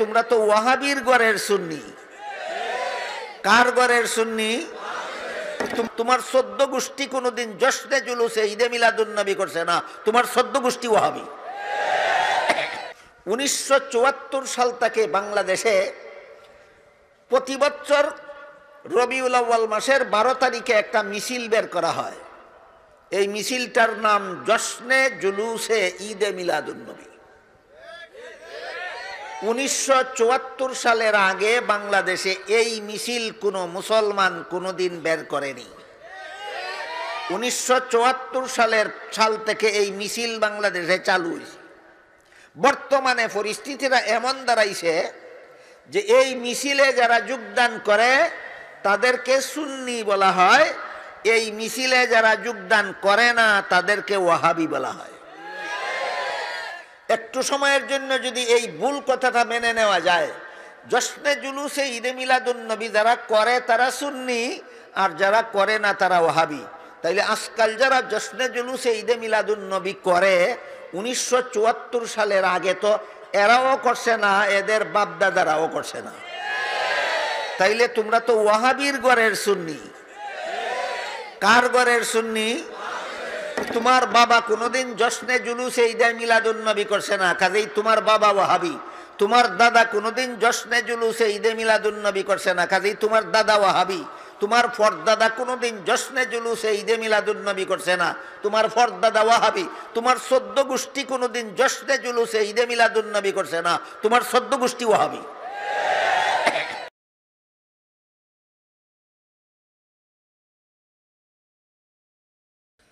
তোমরা তো ওয়াহাবির গড়ের সুন্নি কার গড়ের সুন্নি তোমার সদ্য গোষ্ঠী কোনোদিন জশ্নে জুলুসে ঈদে মিলাদুন্নবী করছে না তোমার সদ্য গোষ্ঠী ওয়াহাবি উনিশশো সাল থেকে বাংলাদেশে প্রতি বছর রবিউল আউ্য়াল মাসের বারো তারিখে একটা মিছিল বের করা হয় এই মিছিলটার নাম জশ্নে জুলুসে ঈদে মিলাদুন্নবী উনিশশো সালের আগে বাংলাদেশে এই মিছিল কোনো মুসলমান কোনো দিন বের করেনি উনিশশো সালের সাল থেকে এই মিছিল বাংলাদেশে চালু বর্তমানে পরিস্থিতিটা এমন দাঁড়াইছে যে এই মিছিলে যারা যোগদান করে তাদেরকে সুন্নি বলা হয় এই মিছিলে যারা যোগদান করে না তাদেরকে ওয়াহাবি বলা হয় একটু সময়ের জন্য যদি এই ভুল কথাটা মেনে নেওয়া যায় জশ্নে জুলুসে ঈদে মিলাদুন্নবী যারা করে তারা সুন্নি আর যারা করে না তারা ওহাবি তাইলে আজকাল যারা জশ্নে জুলুসে ঈদে মিলাদুন্নবী করে উনিশশো সালের আগে তো এরাও করছে না এদের বাপদাদারাও করছে না তাইলে তোমরা তো ওয়াহাবির গড়ের সুন্নি কার গড়ের সুন্নি তোমার বাবা কোনোদিন জশ্নে জুলুসে ঈদে মিলাদুন্নবী করছে না কাজেই তোমার বাবা ওয়াহাবি তোমার দাদা কোনোদিন জশ্নে জুলুসে ঈদে মিলাদুন্নবী করছে না কাজেই তোমার দাদা ওয়াহাবি তোমার ফরদাদা কোনোদিন জশ্নে জুলুসে ঈদে মিলাদুন্নবী করছে না তোমার ফরদাদা ওয়াহাবি তোমার সদ্য গোষ্ঠী কোনোদিন জশ্নে জুলুসে ঈদে মিলাদুন্নবী করছে না তোমার সদ্য গোষ্ঠী ওয়াহাবি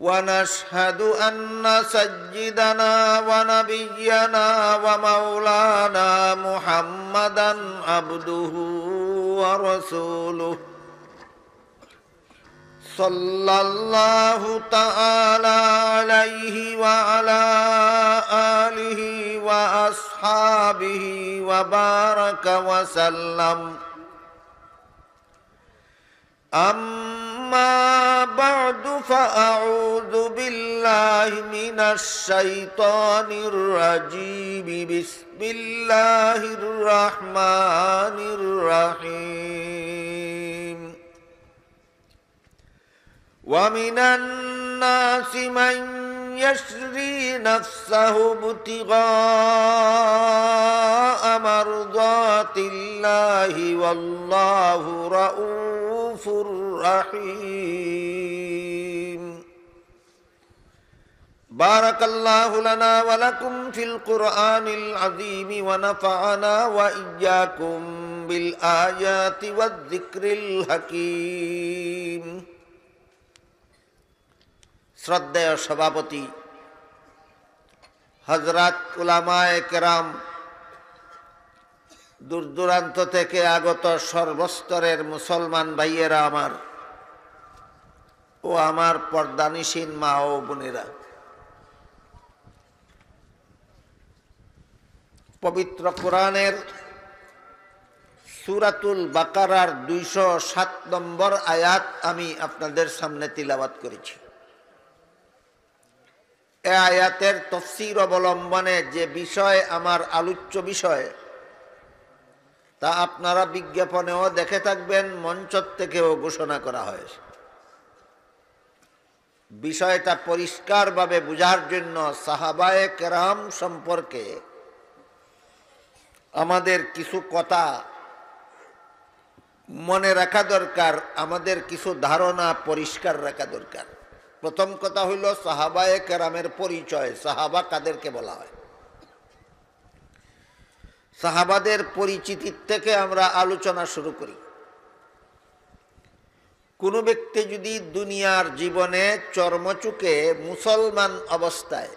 ونشهد أن سجدنا ونبينا ومولانا محمدا عبده ورسوله صلى الله تعالى عليه وعلى آله وأصحابه وبارك وسلم أما أما بعد فأعوذ بالله من الشيطان الرجيم بسم الله الرحمن الرحيم ومن الناس من يشري نفسه ابتغاء مرضات الله والله رؤوف رؤوف رحيم بارك الله لنا ولكم في القرآن العظيم ونفعنا وإياكم بالآيات والذكر الحكيم শ্রদ্ধেয় সভাপতি হজরত উলামায় কেরাম দূর দূরান্ত থেকে আগত সর্বস্তরের মুসলমান ভাইয়েরা আমার ও আমার পর্দানিসীন মা ও বোনেরা পবিত্র কোরআনের সুরাতুল বাকারার দুইশো সাত নম্বর আয়াত আমি আপনাদের সামনে তিলাবাত করেছি এ আয়াতের তফসির অবলম্বনে যে বিষয় আমার আলোচ্য বিষয় তা আপনারা বিজ্ঞাপনেও দেখে থাকবেন মঞ্চ থেকেও ঘোষণা করা হয়েছে বিষয়টা পরিষ্কারভাবে বুঝার জন্য সাহাবায়ে কেরাম সম্পর্কে আমাদের কিছু কথা মনে রাখা দরকার আমাদের কিছু ধারণা পরিষ্কার রাখা দরকার প্রথম কথা হইল সাহাবায়ে কেরামের পরিচয় সাহাবা কাদেরকে বলা হয় সাহাবাদের পরিচিতির থেকে আমরা আলোচনা শুরু করি কোনো ব্যক্তি যদি দুনিয়ার জীবনে চর্মচুকে মুসলমান অবস্থায়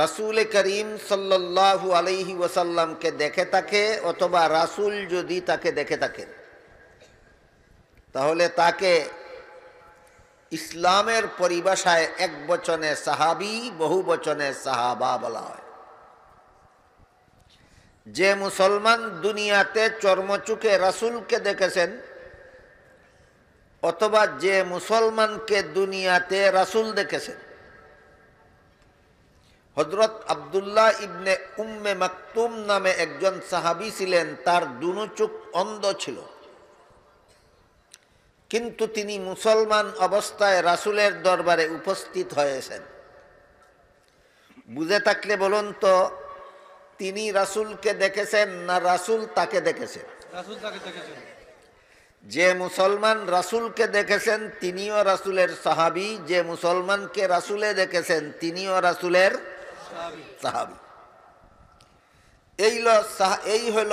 রাসুল করিম সাল্লু আলহি ওয়াসাল্লামকে দেখে থাকে অথবা রাসুল যদি তাকে দেখে থাকেন তাহলে তাকে ইসলামের পরিভাষায় এক বচনে সাহাবি বহু বচনে সাহাবা বলা হয় যে মুসলমান দুনিয়াতে চর্মচুকে রাসুলকে দেখেছেন অথবা যে মুসলমানকে দুনিয়াতে রাসুল দেখেছেন হজরত আবদুল্লাহ ইবনে উম্মে মাকতুম নামে একজন সাহাবি ছিলেন তার দুনুচুক অন্ধ ছিল কিন্তু তিনি মুসলমান অবস্থায় রাসুলের দরবারে উপস্থিত হয়েছেন বুঝে থাকলে বলুন তো তিনি রাসুলকে দেখেছেন না রাসুল তাকে দেখেছেন যে মুসলমান রাসুলকে দেখেছেন তিনিও রাসুলের সাহাবি যে মুসলমানকে রাসুলে দেখেছেন তিনিও রাসুলের সাহাবি এই এই হল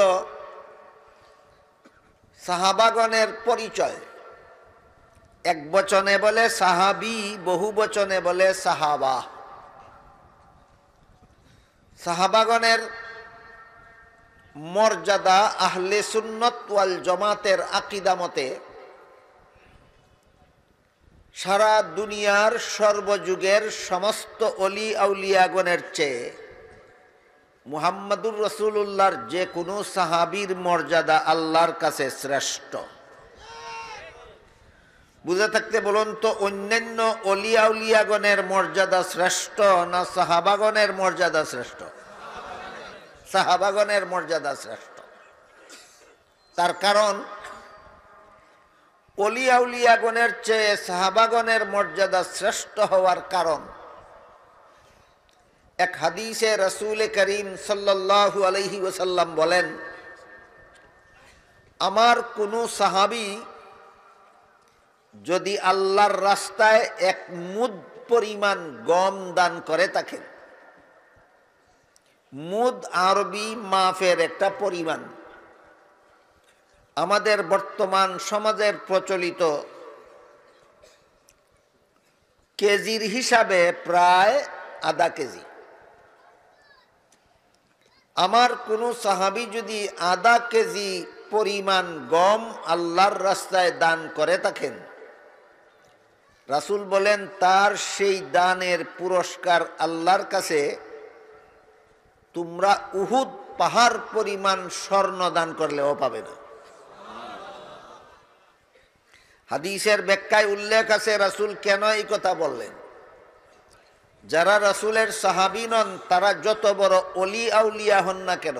সাহাবাগণের পরিচয় এক বচনে বলে সাহাবি বহু বচনে বলে সাহাবা সাহাবাগনের মর্যাদা আহলে সুন্নত ওয়াল জমাতের আকিদা মতে সারা দুনিয়ার সর্বযুগের সমস্ত অলি আউলিয়াগণের চেয়ে মুহাম্মদুর রসুল্লাহর যে কোনো সাহাবির মর্যাদা আল্লাহর কাছে শ্রেষ্ঠ বুঝে থাকতে বলুন তো অন্যান্য অলিয়াউলিয়াগণের মর্যাদা শ্রেষ্ঠ না সাহাবাগণের মর্যাদা শ্রেষ্ঠ সাহাবাগণের মর্যাদা শ্রেষ্ঠ তার কারণ অলিয়াউলিয়াগণের চেয়ে সাহাবাগণের মর্যাদা শ্রেষ্ঠ হওয়ার কারণ এক হাদিসে রসুল করিম সাল্লাহু আলহি ওসাল্লাম বলেন আমার কোনো সাহাবি যদি আল্লাহর রাস্তায় এক মুদ পরিমাণ গম দান করে তাকে মুদ আরবি মাফের একটা পরিমাণ আমাদের বর্তমান সমাজের প্রচলিত কেজির হিসাবে প্রায় আধা কেজি আমার কোনো সাহাবি যদি আধা কেজি পরিমাণ গম আল্লাহর রাস্তায় দান করে থাকেন রাসুল বলেন তার সেই দানের পুরস্কার আল্লাহর কাছে তোমরা উহুদ পাহাড় পরিমাণ স্বর্ণ দান করলেও পাবে না হাদিসের ব্যাখ্যায় উল্লেখ আছে রাসুল কেন এই কথা বললেন যারা রাসুলের সাহাবিন তারা যত বড় অলি আউলিয়া হন না কেন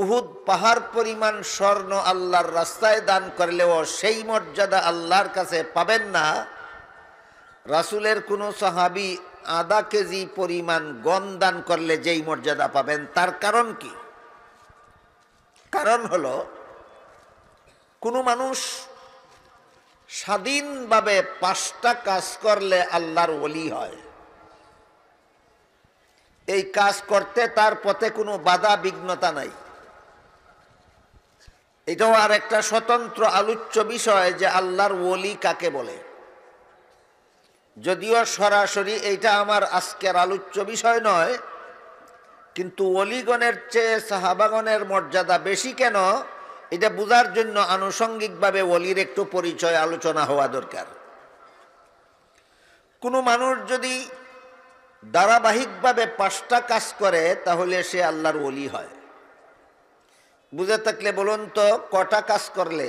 উহুদ পাহাড় পরিমাণ স্বর্ণ আল্লাহর রাস্তায় দান করলেও সেই মর্যাদা আল্লাহর কাছে পাবেন না রাসুলের কোনো সাহাবি আধা কেজি পরিমাণ গম দান করলে যেই মর্যাদা পাবেন তার কারণ কি কারণ হল কোনো মানুষ স্বাধীনভাবে পাঁচটা কাজ করলে আল্লাহর ওলি হয় এই কাজ করতে তার পথে কোনো বাধা বিঘ্নতা নাই এটাও আর একটা স্বতন্ত্র আলোচ্য বিষয় যে আল্লাহর ওলি কাকে বলে যদিও সরাসরি এইটা আমার আজকের আলোচ্য বিষয় নয় কিন্তু অলিগণের চেয়ে সাহাবাগণের মর্যাদা বেশি কেন এটা বোঝার জন্য আনুষঙ্গিকভাবে অলির একটু পরিচয় আলোচনা হওয়া দরকার কোনো মানুষ যদি ধারাবাহিকভাবে পাঁচটা কাজ করে তাহলে সে আল্লাহর অলি হয় বুঝে থাকলে বলুন তো কটা কাজ করলে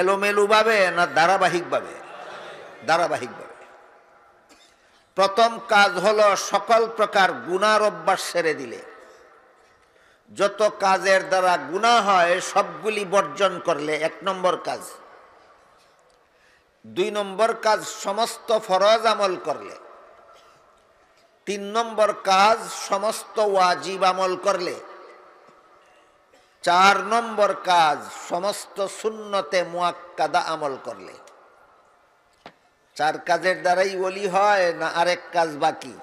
এলোমেলোভাবে না ধারাবাহিকভাবে ধারাবাহিকভাবে প্রথম কাজ হলো সকল প্রকার গুণার অভ্যাস সেরে দিলে যত কাজের দ্বারা গুণা হয় সবগুলি বর্জন করলে এক নম্বর কাজ দুই নম্বর কাজ সমস্ত ফরজ আমল করলে তিন নম্বর কাজ সমস্ত ওয়াজিব আমল করলে চার নম্বর কাজ সমস্ত শূন্যতে মুয়াক্কাদা আমল করলে চার কাজের দ্বারাই ওলি হয় না আরেক কাজ বাকি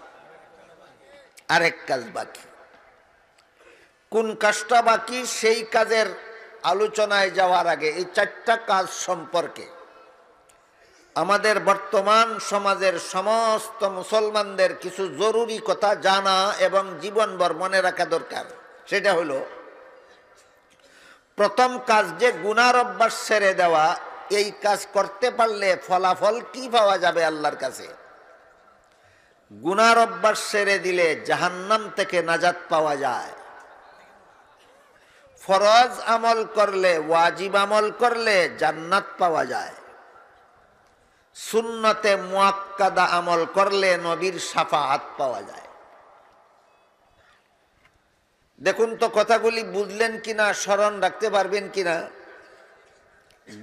আরেক কাজ বাকি কোন কাজটা বাকি সেই কাজের আলোচনায় যাওয়ার আগে এই চারটা কাজ সম্পর্কে আমাদের বর্তমান সমাজের সমস্ত মুসলমানদের কিছু জরুরি কথা জানা এবং জীবনভর মনে রাখা দরকার সেটা হলো প্রথম কাজ যে গুনার অভ্যাস সেরে দেওয়া এই কাজ করতে পারলে ফলাফল কি পাওয়া যাবে আল্লাহর কাছে গুনার অভ্যাস সেরে দিলে জাহান্নাম থেকে নাজাত পাওয়া যায় ফরজ আমল করলে ওয়াজিব আমল করলে জান্নাত পাওয়া যায় সুন্নতে মোয়াক্কাদা আমল করলে নবীর সাফাহাত পাওয়া যায় দেখুন তো কথাগুলি বুঝলেন কিনা স্মরণ রাখতে পারবেন কিনা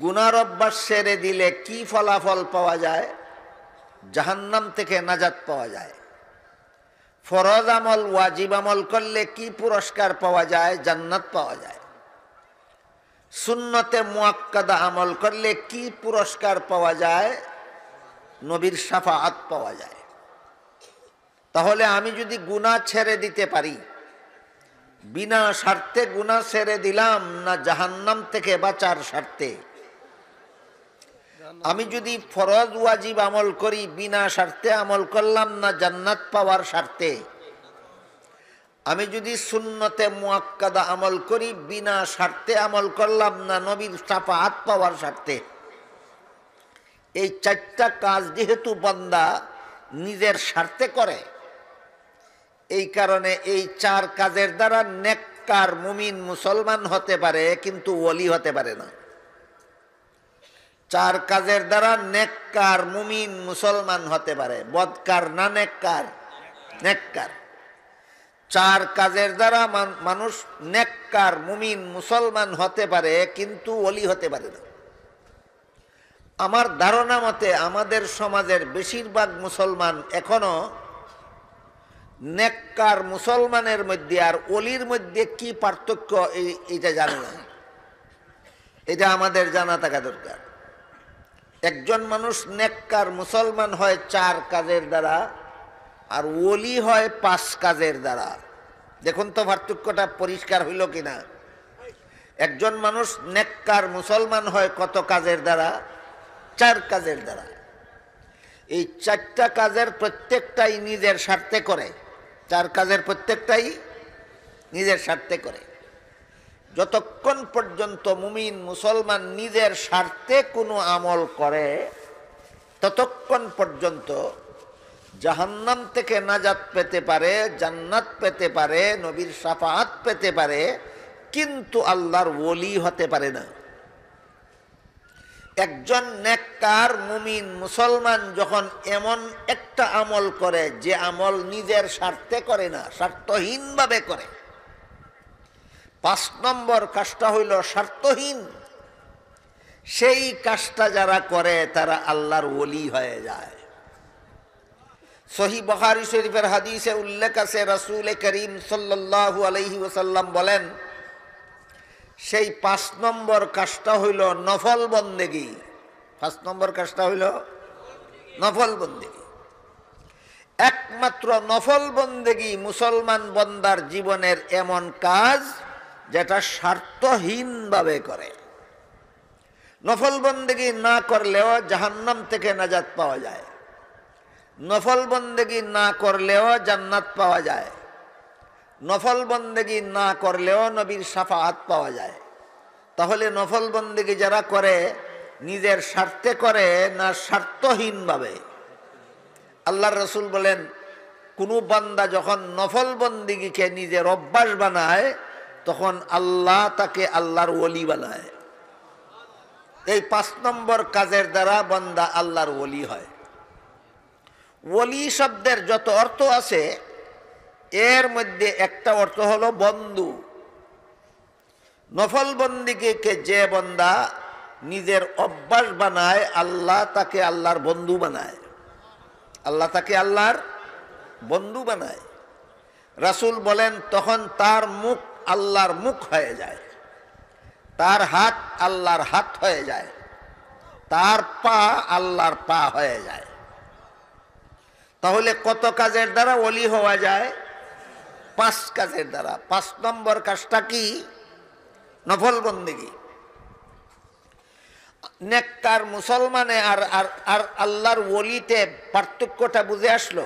গুনার অভ্যাস সেরে দিলে কি ফলাফল পাওয়া যায় জাহান্নাম থেকে নাজাত পাওয়া যায় ফরজ আমল ওয়াজিব আমল করলে কি পুরস্কার পাওয়া যায় জান্নাত পাওয়া যায় সুন্নতে মোয়াক্কাদা আমল করলে কি পুরস্কার পাওয়া যায় নবীর সাফাত পাওয়া যায় তাহলে আমি যদি গুণা ছেড়ে দিতে পারি বিনা স্বার্থে গুণা ছেড়ে দিলাম না জাহান্নাম থেকে বাঁচার স্বার্থে আমি যদি ফরজ ওয়াজিব আমল করি বিনা স্বার্থে আমল করলাম না জান্নাত পাওয়ার স্বার্থে আমি যদি শূন্যতে মুয়াক্কাদা আমল করি বিনা স্বার্থে আমল করলাম না নবীর হাত পাওয়ার স্বার্থে এই চারটা কাজ যেহেতু বন্দা নিজের স্বার্থে করে এই কারণে এই চার কাজের দ্বারা নেককার মুমিন মুসলমান হতে পারে কিন্তু ওলি হতে পারে না চার কাজের দ্বারা নেককার মুমিন মুসলমান হতে পারে বদকার না নেককার নেককার চার কাজের দ্বারা মানুষ নেককার মুমিন মুসলমান হতে পারে কিন্তু অলি হতে পারে না আমার ধারণা মতে আমাদের সমাজের বেশিরভাগ মুসলমান এখনও নেককার মুসলমানের মধ্যে আর অলির মধ্যে কি পার্থক্য এই এটা জানে না এটা আমাদের জানা থাকা দরকার একজন মানুষ নেককার মুসলমান হয় চার কাজের দ্বারা আর ওলি হয় পাঁচ কাজের দ্বারা দেখুন তো পার্থক্যটা পরিষ্কার হইল কিনা একজন মানুষ নেককার মুসলমান হয় কত কাজের দ্বারা চার কাজের দ্বারা এই চারটা কাজের প্রত্যেকটাই নিজের স্বার্থে করে তার কাজের প্রত্যেকটাই নিজের স্বার্থে করে যতক্ষণ পর্যন্ত মুমিন মুসলমান নিজের স্বার্থে কোনো আমল করে ততক্ষণ পর্যন্ত জাহান্নাম থেকে নাজাত পেতে পারে জান্নাত পেতে পারে নবীর সাফাহাত পেতে পারে কিন্তু আল্লাহর ওলি হতে পারে না একজন নেককার মুমিন মুসলমান যখন এমন একটা আমল করে যে আমল নিজের স্বার্থে করে না স্বার্থহীনভাবে করে পাঁচ নম্বর কাজটা হইল স্বার্থহীন সেই কাজটা যারা করে তারা আল্লাহর ওলি হয়ে যায় সহি বহারি শরীফের হাদিসে উল্লেখ আছে রাসুল করিম সাল্লাহ আলহি ওসাল্লাম বলেন সেই পাঁচ নম্বর কাজটা হইল নফল বন্দেগি পাঁচ নম্বর কাজটা হইল নফল বন্দেগি একমাত্র নফল বন্দেগি মুসলমান বন্দার জীবনের এমন কাজ যেটা স্বার্থহীনভাবে করে নফল বন্দেগি না করলেও জাহান্নাম থেকে নাজাত পাওয়া যায় নফল বন্দেগি না করলেও জান্নাত পাওয়া যায় নফল বন্দেগি না করলেও নবীর সাফাহাত পাওয়া যায় তাহলে নফল বন্দেগি যারা করে নিজের স্বার্থে করে না স্বার্থহীনভাবে আল্লাহর রসুল বলেন কোনো বান্দা যখন নফল বন্দিগিকে নিজের অভ্যাস বানায় তখন আল্লাহ তাকে আল্লাহর ওলি বানায় এই পাঁচ নম্বর কাজের দ্বারা বান্দা আল্লাহর ওলি হয় ওলি শব্দের যত অর্থ আছে এর মধ্যে একটা অর্থ হলো বন্ধু নফল বন্দিকে যে বন্দা নিজের অভ্যাস বানায় আল্লাহ তাকে আল্লাহর বন্ধু বানায় আল্লাহ তাকে আল্লাহর বন্ধু বানায় রাসুল বলেন তখন তার মুখ আল্লাহর মুখ হয়ে যায় তার হাত আল্লাহর হাত হয়ে যায় তার পা আল্লাহর পা হয়ে যায় তাহলে কত কাজের দ্বারা অলি হওয়া যায় পাঁচ কাজের দ্বারা পাঁচ নম্বর কাজটা কি নফল বন্দিগি নেকর মুসলমানে আর আর আল্লাহর ওলিতে পার্থক্যটা বুঝে আসলো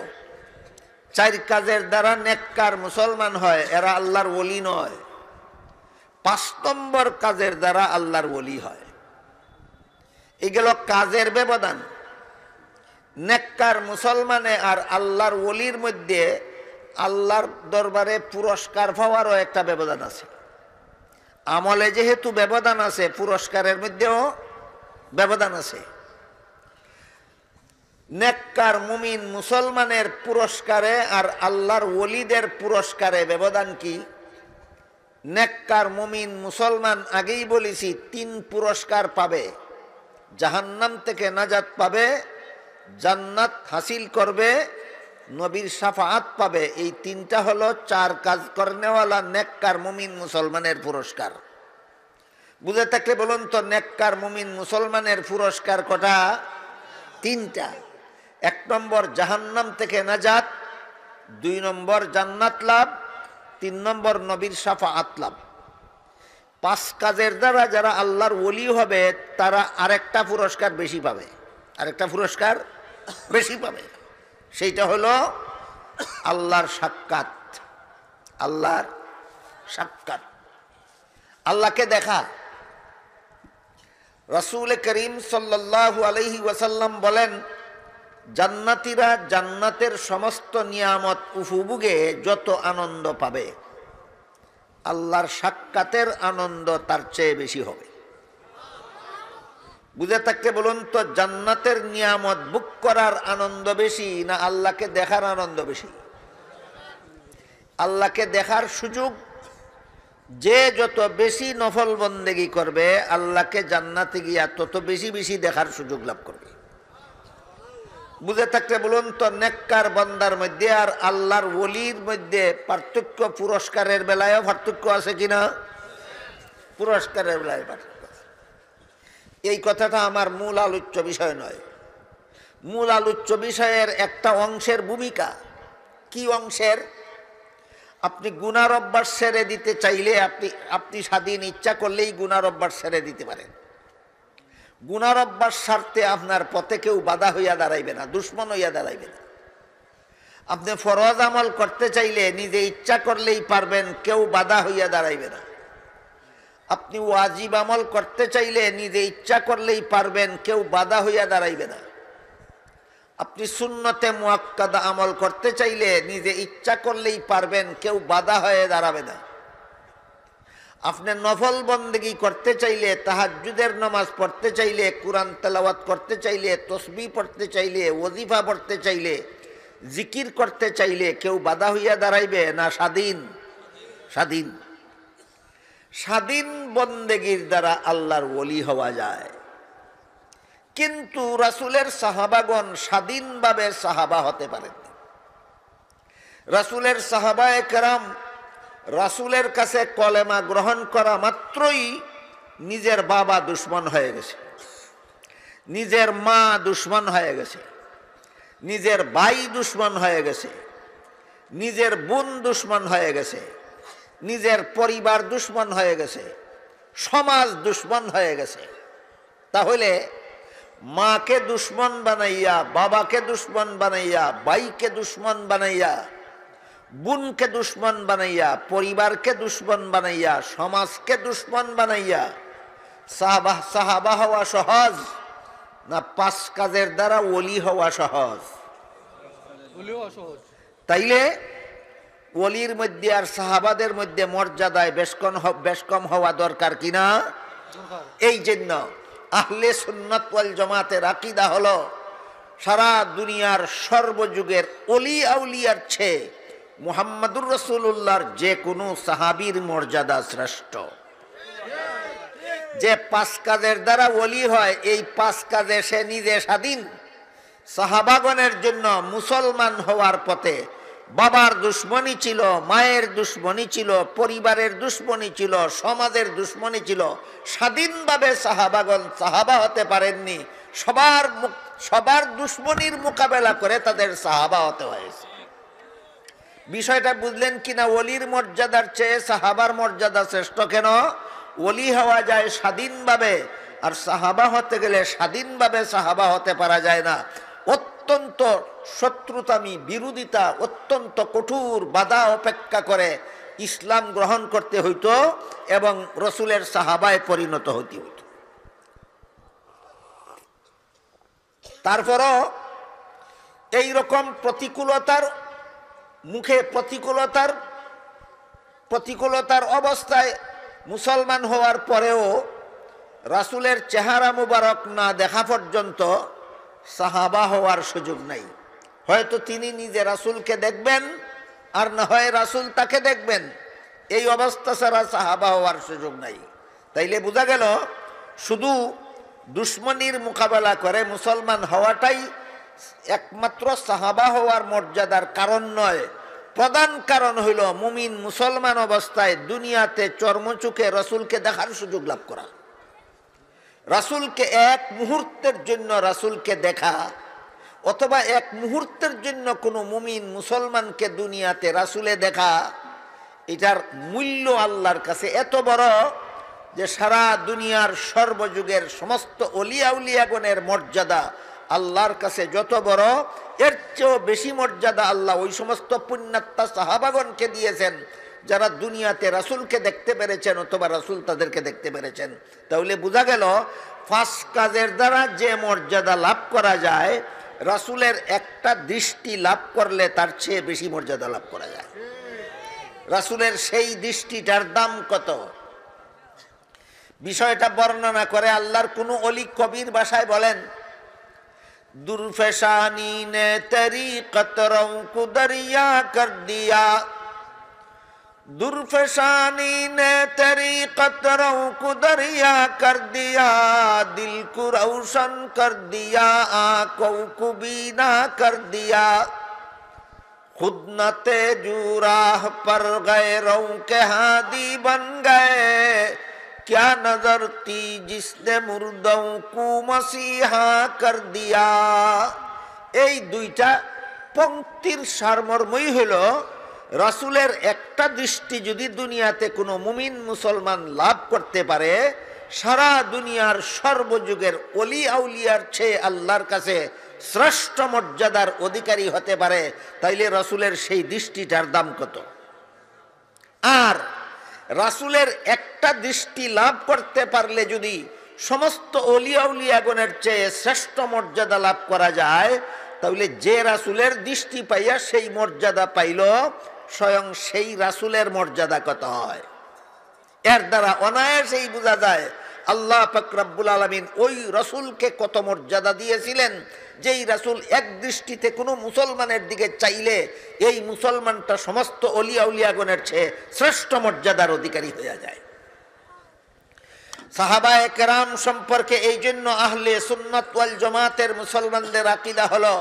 চার কাজের দ্বারা নেককার মুসলমান হয় এরা আল্লাহর ওলি নয় পাঁচ নম্বর কাজের দ্বারা আল্লাহর ওলি হয় এগুলো কাজের ব্যবধান নেককার মুসলমানে আর আল্লাহর ওলির মধ্যে আল্লাহর দরবারে পুরস্কার পাওয়ারও একটা ব্যবধান আছে আমলে যেহেতু ব্যবধান আছে পুরস্কারের মধ্যেও ব্যবধান আছে নেককার মুমিন মুসলমানের পুরস্কারে আর আল্লাহর ওলিদের পুরস্কারে ব্যবধান কি নেককার মুমিন মুসলমান আগেই বলেছি তিন পুরস্কার পাবে জাহান্নাম থেকে নাজাত পাবে জান্নাত হাসিল করবে নবীর সাফাত পাবে এই তিনটা হলো চার কাজ কর্নেওয়ালা নেককার মুমিন মুসলমানের পুরস্কার বুঝে থাকলে বলুন তো নেককার মুমিন মুসলমানের পুরস্কার কটা তিনটা এক নম্বর জাহান্নাম থেকে নাজাত দুই নম্বর জান্নাত লাভ তিন নম্বর নবীর সাফা লাভ পাঁচ কাজের দ্বারা যারা আল্লাহর ওলি হবে তারা আরেকটা পুরস্কার বেশি পাবে আরেকটা পুরস্কার বেশি পাবে সেইটা হলো আল্লাহর সাক্ষাৎ আল্লাহর সাক্ষাৎ আল্লাহকে দেখা রসুল করিম সাল্লাহ আলহি ওয়াসাল্লাম বলেন জান্নাতিরা জান্নাতের সমস্ত নিয়ামত উপভোগে যত আনন্দ পাবে আল্লাহর সাক্ষাতের আনন্দ তার চেয়ে বেশি হবে বুঝে থাকতে বলুন তো জান্নাতের নিয়ামত বুক করার আনন্দ বেশি না আল্লাহকে দেখার আনন্দ বেশি আল্লাহকে দেখার সুযোগ যে যত বেশি নফল বন্দেগি করবে আল্লাহকে জান্নাতে গিয়া তত বেশি বেশি দেখার সুযোগ লাভ করবে বুঝে থাকতে বলুন তো নেককার বন্দার মধ্যে আর আল্লাহর ওলির মধ্যে পার্থক্য পুরস্কারের বেলায়ও পার্থক্য আছে কিনা পুরস্কারের বেলায় পার্থক্য এই কথাটা আমার মূল আলোচ্য বিষয় নয় মূল আলোচ্য বিষয়ের একটা অংশের ভূমিকা কি অংশের আপনি গুনার অভ্যাস সেরে দিতে চাইলে আপনি আপনি স্বাধীন ইচ্ছা করলেই গুনার অভ্যাস সেরে দিতে পারেন গুনার অভ্যাস সারতে আপনার পথে কেউ বাধা হইয়া দাঁড়াইবে না দুশ্মন হইয়া দাঁড়াইবে না আপনি ফরজ আমল করতে চাইলে নিজে ইচ্ছা করলেই পারবেন কেউ বাধা হইয়া দাঁড়াইবে না আপনি ওয়াজিব আমল করতে চাইলে নিজে ইচ্ছা করলেই পারবেন কেউ বাধা হইয়া দাঁড়াইবে না আপনি শূন্যতে মোয়াক্কাদা আমল করতে চাইলে নিজে ইচ্ছা করলেই পারবেন কেউ বাধা হয়ে দাঁড়াবে না আপনি নফল বন্দেগি করতে চাইলে তাহাজুদের নামাজ পড়তে চাইলে কোরআন তেলাওয়াত করতে চাইলে তসবি পড়তে চাইলে ওজিফা পড়তে চাইলে জিকির করতে চাইলে কেউ বাধা হইয়া দাঁড়াইবে না স্বাধীন স্বাধীন স্বাধীন বন্দেগীর দ্বারা আল্লাহর ওলি হওয়া যায় কিন্তু রাসুলের সাহাবাগণ স্বাধীনভাবে সাহাবা হতে পারেন রাসুলের সাহাবা একরাম রাসুলের কাছে কলেমা গ্রহণ করা মাত্রই নিজের বাবা দুশ্মন হয়ে গেছে নিজের মা দুশ্মন হয়ে গেছে নিজের ভাই দুশ্মন হয়ে গেছে নিজের বোন দুশ্মন হয়ে গেছে নিজের পরিবার দুশ্মন হয়ে গেছে সমাজ দুশ্মন হয়ে গেছে তাহলে মাকে দুশ্মন বানাইয়া বাবাকে দুশ্মন বানাইয়া বাইকে দুশ্মন বানাইয়া বোনকে দুশ্মন বানাইয়া পরিবারকে দুশ্মন বানাইয়া সমাজকে দুশ্মন বানাইয়া সাহাবাহ সাহাবা হওয়া সহজ না পাঁচ কাজের দ্বারা ওলি হওয়া সহজ তাইলে ওলির মধ্যে আর সাহাবাদের মধ্যে মর্যাদায় বেশকম বেশকম হওয়া দরকার কিনা এই জন্য আহলে সুন্নত জমাতে রাকিদা হলো সারা দুনিয়ার সর্বযুগের অলি আউলিয়ার ছে মুহাম্মাদুর রসুল্লাহর যে কোনো সাহাবির মর্যাদা শ্রেষ্ঠ যে পাঁচ কাজের দ্বারা ওলি হয় এই পাঁচ কাজে সে নিজে স্বাধীন সাহাবাগণের জন্য মুসলমান হওয়ার পথে বাবার দুশ্মনী ছিল মায়ের দুশ্মনী ছিল পরিবারের দুশ্মনী ছিল সমাজের দুশ্মনী ছিল স্বাধীনভাবে সাহাবাগন সাহাবা হতে পারেননি সবার সবার দুশ্মনীর মোকাবেলা করে তাদের সাহাবা হতে হয়েছে বিষয়টা বুঝলেন কিনা অলির মর্যাদার চেয়ে সাহাবার মর্যাদা শ্রেষ্ঠ কেন অলি হওয়া যায় স্বাধীনভাবে আর সাহাবা হতে গেলে স্বাধীনভাবে সাহাবা হতে পারা যায় না অত্যন্ত শত্রুতামি বিরোধিতা অত্যন্ত কঠোর বাধা অপেক্ষা করে ইসলাম গ্রহণ করতে হইত এবং রসুলের সাহাবায় পরিণত হইতে হইত তারপরও এই রকম প্রতিকূলতার মুখে প্রতিকূলতার প্রতিকূলতার অবস্থায় মুসলমান হওয়ার পরেও রাসুলের চেহারা মুবারক না দেখা পর্যন্ত সাহাবা হওয়ার সুযোগ নাই হয়তো তিনি নিজে রাসুলকে দেখবেন আর না হয় রাসুল তাকে দেখবেন এই অবস্থা ছাড়া সাহাবা হওয়ার সুযোগ নাই তাইলে বোঝা গেল শুধু দুশ্মনির মোকাবেলা করে মুসলমান হওয়াটাই একমাত্র সাহাবা হওয়ার মর্যাদার কারণ নয় প্রধান কারণ হইল মুমিন মুসলমান অবস্থায় দুনিয়াতে চর্মচুকে রসুলকে দেখার সুযোগ লাভ করা রাসুলকে এক মুহূর্তের জন্য রাসুলকে দেখা অথবা এক মুহূর্তের জন্য কোনো মুমিন মুসলমানকে দুনিয়াতে রাসুলে দেখা এটার মূল্য আল্লাহর কাছে এত বড় যে সারা দুনিয়ার সর্বযুগের সমস্ত অলিয়াউলিয়াগণের মর্যাদা আল্লাহর কাছে যত বড় এর চেয়েও বেশি মর্যাদা আল্লাহ ওই সমস্ত পুণ্যাত্মা সাহাবাগণকে দিয়েছেন যারা দুনিয়াতে রাসুলকে দেখতে পেরেছেন অথবা রাসুল তাদেরকে দেখতে পেরেছেন তাহলে বোঝা গেল ফার্স্ট কাজের দ্বারা যে মর্যাদা লাভ করা যায় রাসুলের একটা দৃষ্টি লাভ করলে তার চেয়ে বেশি মর্যাদা লাভ করা যায় রাসুলের সেই দৃষ্টিটার দাম কত বিষয়টা বর্ণনা করে আল্লাহর কোনো অলি কবির ভাষায় বলেন দুর্ফেশানি নে তরি কতরং কুদরিয়া কর দিয়া درفشانی نے طریقت رو کو دریا کر دیا دل کو روشن کر دیا آنکھوں کو بینا کر دیا خود نہ جو راہ پر گئے رو کے ہادی بن گئے کیا نظر تھی جس نے مردوں کو مسیحا کر دیا এই দুইটা পঙ্ক্তির সারমর্মই হলো রসুলের একটা দৃষ্টি যদি দুনিয়াতে কোনো মুমিন মুসলমান লাভ করতে পারে সারা দুনিয়ার সর্বযুগের অলি আউলিয়ার চেয়ে আল্লাহর কাছে শ্রেষ্ঠ মর্যাদার অধিকারী হতে পারে তাইলে রসুলের সেই দৃষ্টিটার দাম কত আর রাসুলের একটা দৃষ্টি লাভ করতে পারলে যদি সমস্ত অলিয়াউলিয়াগণের চেয়ে শ্রেষ্ঠ মর্যাদা লাভ করা যায় তাহলে যে রাসুলের দৃষ্টি পাইয়া সেই মর্যাদা পাইল স্বয়ং সেই রাসুলের মর্যাদা কত হয় এর দ্বারা অনায়াসেই বোঝা যায় আল্লাহ ফকরাবুল আলমিন ওই রসুলকে কত মর্যাদা দিয়েছিলেন যেই রাসুল এক দৃষ্টিতে কোনো মুসলমানের দিকে চাইলে এই মুসলমানটা সমস্ত অলিয়া উলিয়াগণের চেয়ে শ্রেষ্ঠ মর্যাদার অধিকারী হয়ে যায় সাহাবায় কেরাম সম্পর্কে এই জন্য আহলে সুন্নত ওয়াল জমাতের মুসলমানদের আকিদা হলো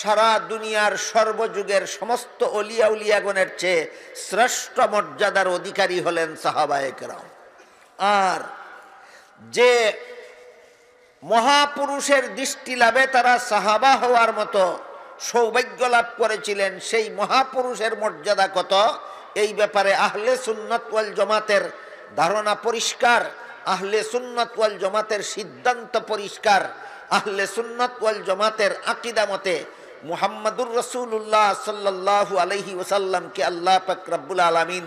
সারা দুনিয়ার সর্বযুগের সমস্ত অলিয়া উলিয়াগণের চেয়ে শ্রেষ্ঠ মর্যাদার অধিকারী হলেন সাহাবায়করাম আর যে মহাপুরুষের দৃষ্টি লাভে তারা সাহাবা হওয়ার মতো সৌভাগ্য লাভ করেছিলেন সেই মহাপুরুষের মর্যাদা কত এই ব্যাপারে আহলে সুন্নতওয়াল জমাতের ধারণা পরিষ্কার আহলে সুন্নতওয়াল জমাতের সিদ্ধান্ত পরিষ্কার আহলে সুন্নতওয়াল জমাতের আকিদা মতে মোহাম্মদুর রসুল্লাহ সাল্লাহ আলহি ওসাল্লামকে আল্লাহ পাক রব্বুল আলমিন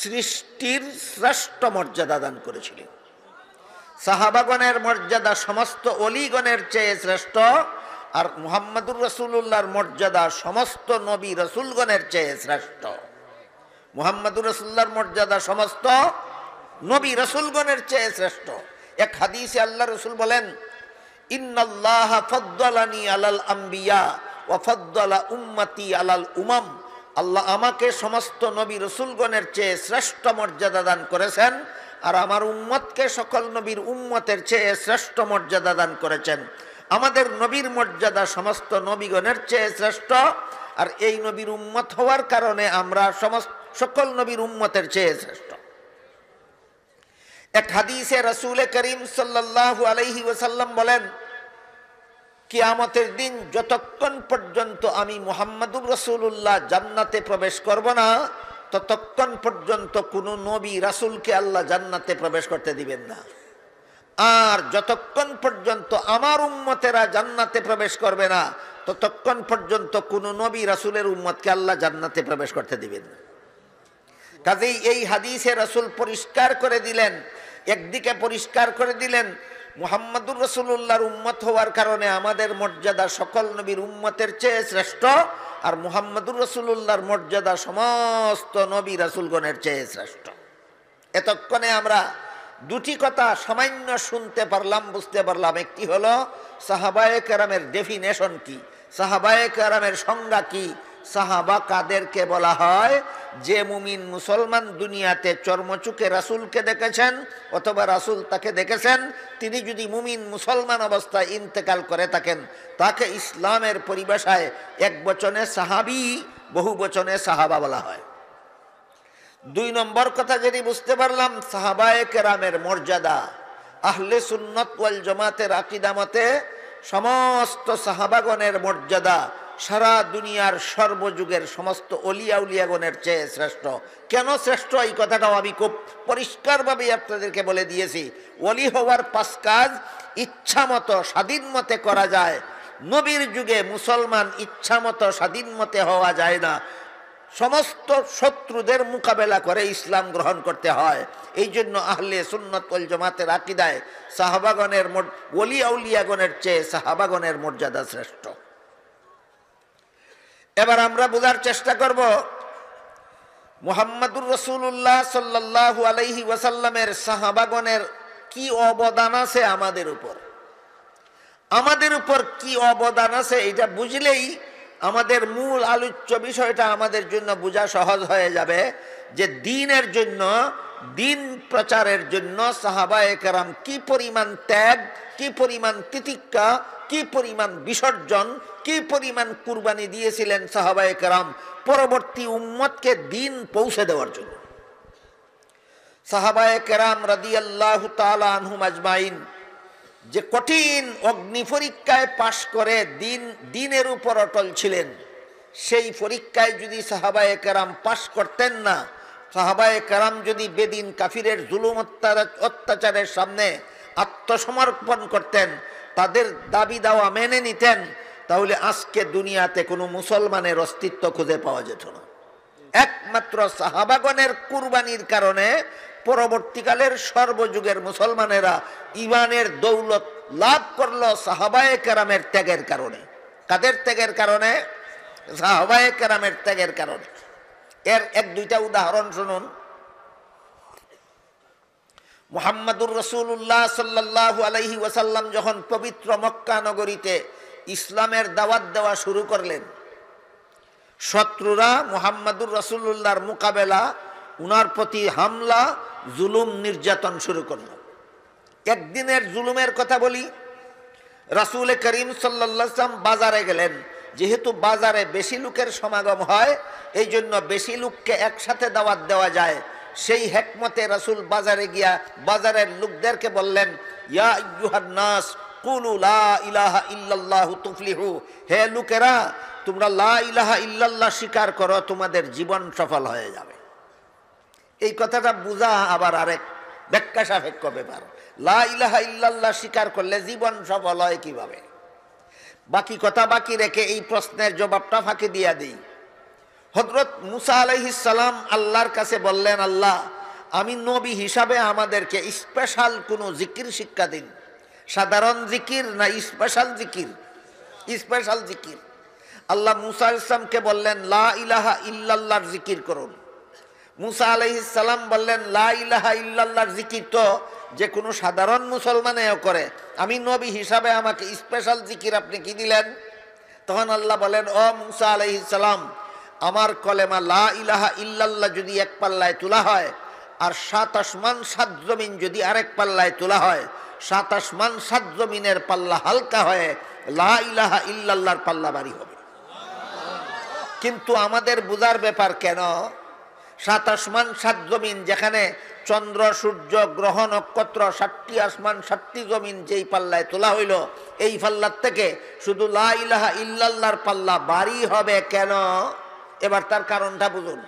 সৃষ্টির শ্রেষ্ঠ মর্যাদা দান করেছিলেন সাহাবাগণের মর্যাদা সমস্ত অলিগণের চেয়ে শ্রেষ্ঠ আর মুহাম্মদুর রসুল্লাহর মর্যাদা সমস্ত নবী রসুলগণের চেয়ে শ্রেষ্ঠ মুহাম্মদুর রসুল্লাহর মর্যাদা সমস্ত নবী রসুলগণের চেয়ে শ্রেষ্ঠ এক হাদিসে আল্লাহ রসুল বলেন ইন্নআল্লাহ ফদ্দালানি আলাল আম্বিয়া ওয়াফাদ্দালা উম্মাতি আলাল উমাম আল্লাহ আমাকে সমস্ত নবী রসুলগণের চেয়ে শ্রেষ্ঠ মর্যাদা দান করেছেন আর আমার উম্মতকে সকল নবীর উম্মতের চেয়ে শ্রেষ্ঠ মর্যাদা দান করেছেন আমাদের নবীর মর্যাদা সমস্ত নবীগণের চেয়ে শ্রেষ্ঠ আর এই নবীর উম্মত হওয়ার কারণে আমরা সমস্ত সকল নবীর উম্মতের চেয়ে শ্রেষ্ঠ এক হাদিসে রসুল করিম সাল্লাহ আলহি ওসাল্লাম বলেন কিয়ামতের দিন যতক্ষণ পর্যন্ত আমি মোহাম্মদুর রসুল্লাহ জান্নাতে প্রবেশ করব না ততক্ষণ পর্যন্ত কোনো নবী রাসুলকে আল্লাহ জান্নাতে প্রবেশ করতে দিবেন না আর যতক্ষণ পর্যন্ত আমার উম্মতেরা জান্নাতে প্রবেশ করবে না ততক্ষণ পর্যন্ত কোনো নবী রাসুলের উম্মতকে আল্লাহ জান্নাতে প্রবেশ করতে দিবেন না কাজেই এই হাদিসে রাসুল পরিষ্কার করে দিলেন একদিকে পরিষ্কার করে দিলেন মোহাম্মদুর রসুল্লাহর উম্মত হওয়ার কারণে আমাদের মর্যাদা সকল নবীর উম্মতের চেয়ে শ্রেষ্ঠ আর মোহাম্মদুর রসুল্লাহর মর্যাদা সমস্ত নবী রাসুলগণের চেয়ে শ্রেষ্ঠ এতক্ষণে আমরা দুটি কথা সামান্য শুনতে পারলাম বুঝতে পারলাম একটি হলো সাহাবায়ে কেরামের ডেফিনেশন কি সাহাবায়ে কেরামের সংজ্ঞা কী সাহাবা কাদেরকে বলা হয় যে মুমিন মুসলমান দুনিয়াতে চর্মচুকে রাসুলকে দেখেছেন অথবা রাসুল তাকে দেখেছেন তিনি যদি মুমিন মুসলমান অবস্থায় ইন্তেকাল করে থাকেন তাকে ইসলামের পরিভাষায় এক বচনে সাহাবি বহু বচনে সাহাবা বলা হয় দুই নম্বর কথা যদি বুঝতে পারলাম সাহাবায় কেরামের মর্যাদা আহলে সুন্নত ওয়াল জমাতের আকিদামতে সমস্ত সাহাবাগণের মর্যাদা সারা দুনিয়ার সর্বযুগের সমস্ত অলিয়া উলিয়াগণের চেয়ে শ্রেষ্ঠ কেন শ্রেষ্ঠ এই কথাটাও আমি খুব পরিষ্কারভাবে আপনাদেরকে বলে দিয়েছি অলি হওয়ার পাঁচ কাজ ইচ্ছা মতো স্বাধীন মতে করা যায় নবীর যুগে মুসলমান ইচ্ছা মতো স্বাধীন মতে হওয়া যায় না সমস্ত শত্রুদের মোকাবেলা করে ইসলাম গ্রহণ করতে হয় এই জন্য আহলে সুন্নতল জমাতের আকিদায় সাহাবাগণের ওলিয়া উলিয়াগণের চেয়ে সাহাবাগণের মর্যাদা শ্রেষ্ঠ এবার আমরা বোঝার চেষ্টা করব মোহাম্মদুর রসুল্লাহ সাল্লাহু আলহি ওয়াসাল্লামের সাহাবাগনের কি অবদান আছে আমাদের উপর আমাদের উপর কি অবদান আছে এটা বুঝলেই আমাদের মূল আলোচ্য বিষয়টা আমাদের জন্য বোঝা সহজ হয়ে যাবে যে দিনের জন্য দিন প্রচারের জন্য সাহাবা একরাম কি পরিমাণ ত্যাগ কি পরিমাণ তিতিক্ষা কি পরিমাণ বিসর্জন কি পরিমাণ কুরবানি দিয়েছিলেন সাহাবায় কেরাম পরবর্তী উম্মতকে দিন পৌঁছে দেওয়ার জন্য সাহাবায় কেরাম রাদি আল্লাহ আনহুম আজমাইন যে কঠিন অগ্নি পরীক্ষায় পাশ করে দিন দিনের উপর অটল ছিলেন সেই পরীক্ষায় যদি সাহাবায় কেরাম পাশ করতেন না সাহাবায় কেরাম যদি বেদিন কাফিরের জুলুম অত্যাচারের সামনে আত্মসমর্পণ করতেন তাদের দাবি দাওয়া মেনে নিতেন তাহলে আজকে দুনিয়াতে কোনো মুসলমানের অস্তিত্ব খুঁজে পাওয়া যেত না একমাত্র সাহাবাগণের কুরবানির কারণে পরবর্তীকালের সর্বযুগের মুসলমানেরা ইমানের দৌলত লাভ করল সাহাবায়ে কেরামের ত্যাগের কারণে কাদের ত্যাগের কারণে সাহাবায়ে কেরামের ত্যাগের কারণে এর এক দুইটা উদাহরণ শুনুন মোহাম্মদুর রসুল্লাহ সাল্লাহু আলহি ওয়াসাল্লাম যখন পবিত্র মক্কা নগরীতে ইসলামের দাওয়াত দেওয়া শুরু করলেন শত্রুরা মোহাম্মদুর রসুল্লাহর মোকাবেলা উনার প্রতি হামলা জুলুম নির্যাতন শুরু করল একদিনের জুলুমের কথা বলি রাসুল করিম সাল্লাম বাজারে গেলেন যেহেতু বাজারে বেশি লোকের সমাগম হয় এই জন্য বেশি লোককে একসাথে দাওয়াত দেওয়া যায় সেই হেকমতে রাসুল বাজারে গিয়া বাজারের লোকদেরকে বললেন ইয়া ইউহান্নাস কুলু লা ইলাহা ইল্লাল্লাহু তুফলিহু হে লোকেরা তোমরা লা ইলাহা ইল্লাল্লাহ স্বীকার করো তোমাদের জীবন সফল হয়ে যাবে এই কথাটা বোঝা আবার আরেক ব্যাখ্যা সাপেক্ষ ব্যাপার লা ইলাহা ইল্লাল্লাহ স্বীকার করলে জীবন সফল হয় কিভাবে বাকি কথা বাকি রেখে এই প্রশ্নের জবাবটা ফাঁকি দিয়া দিই হজরত মুসা আলহিসাল্লাম আল্লাহর কাছে বললেন আল্লাহ আমি নবী হিসাবে আমাদেরকে স্পেশাল কোনো জিকির শিক্ষা দিন সাধারণ জিকির না স্পেশাল জিকির স্পেশাল জিকির আল্লাহ মুসা ইসলামকে বললেন লা ইলাহা ইল্লাল্লাহর জিকির করুন মুসা আলহিসাল্লাম বললেন লা ইলাহা ইল্লাল্লাহর জিকির তো যে কোনো সাধারণ মুসলমানেও করে আমি নবী হিসাবে আমাকে স্পেশাল জিকির আপনি কি দিলেন তখন আল্লাহ বলেন ও মুসা আলহিসাল্লাম আমার কলেমা লা ইলাহা ইল্লাল্লাহ যদি এক পাল্লায় তোলা হয় আর সাত আসমান সাত জমিন যদি আরেক পাল্লায় তোলা হয় সাত আসমান সাত জমিনের পাল্লা হালকা হয়ে লা ইলাহা ইল্লাল্লাহর পাল্লা বাড়ি হবে কিন্তু আমাদের বুজার ব্যাপার কেন সাত আসমান সাত জমিন যেখানে চন্দ্র সূর্য গ্রহ নক্ষত্র সাতটি আসমান সাতটি জমিন যেই পাল্লায় তোলা হইল এই পাল্লার থেকে শুধু লা ইলাহা ইল্লাল্লাহর পাল্লা বাড়ি হবে কেন এবার তার কারণটা বুঝুন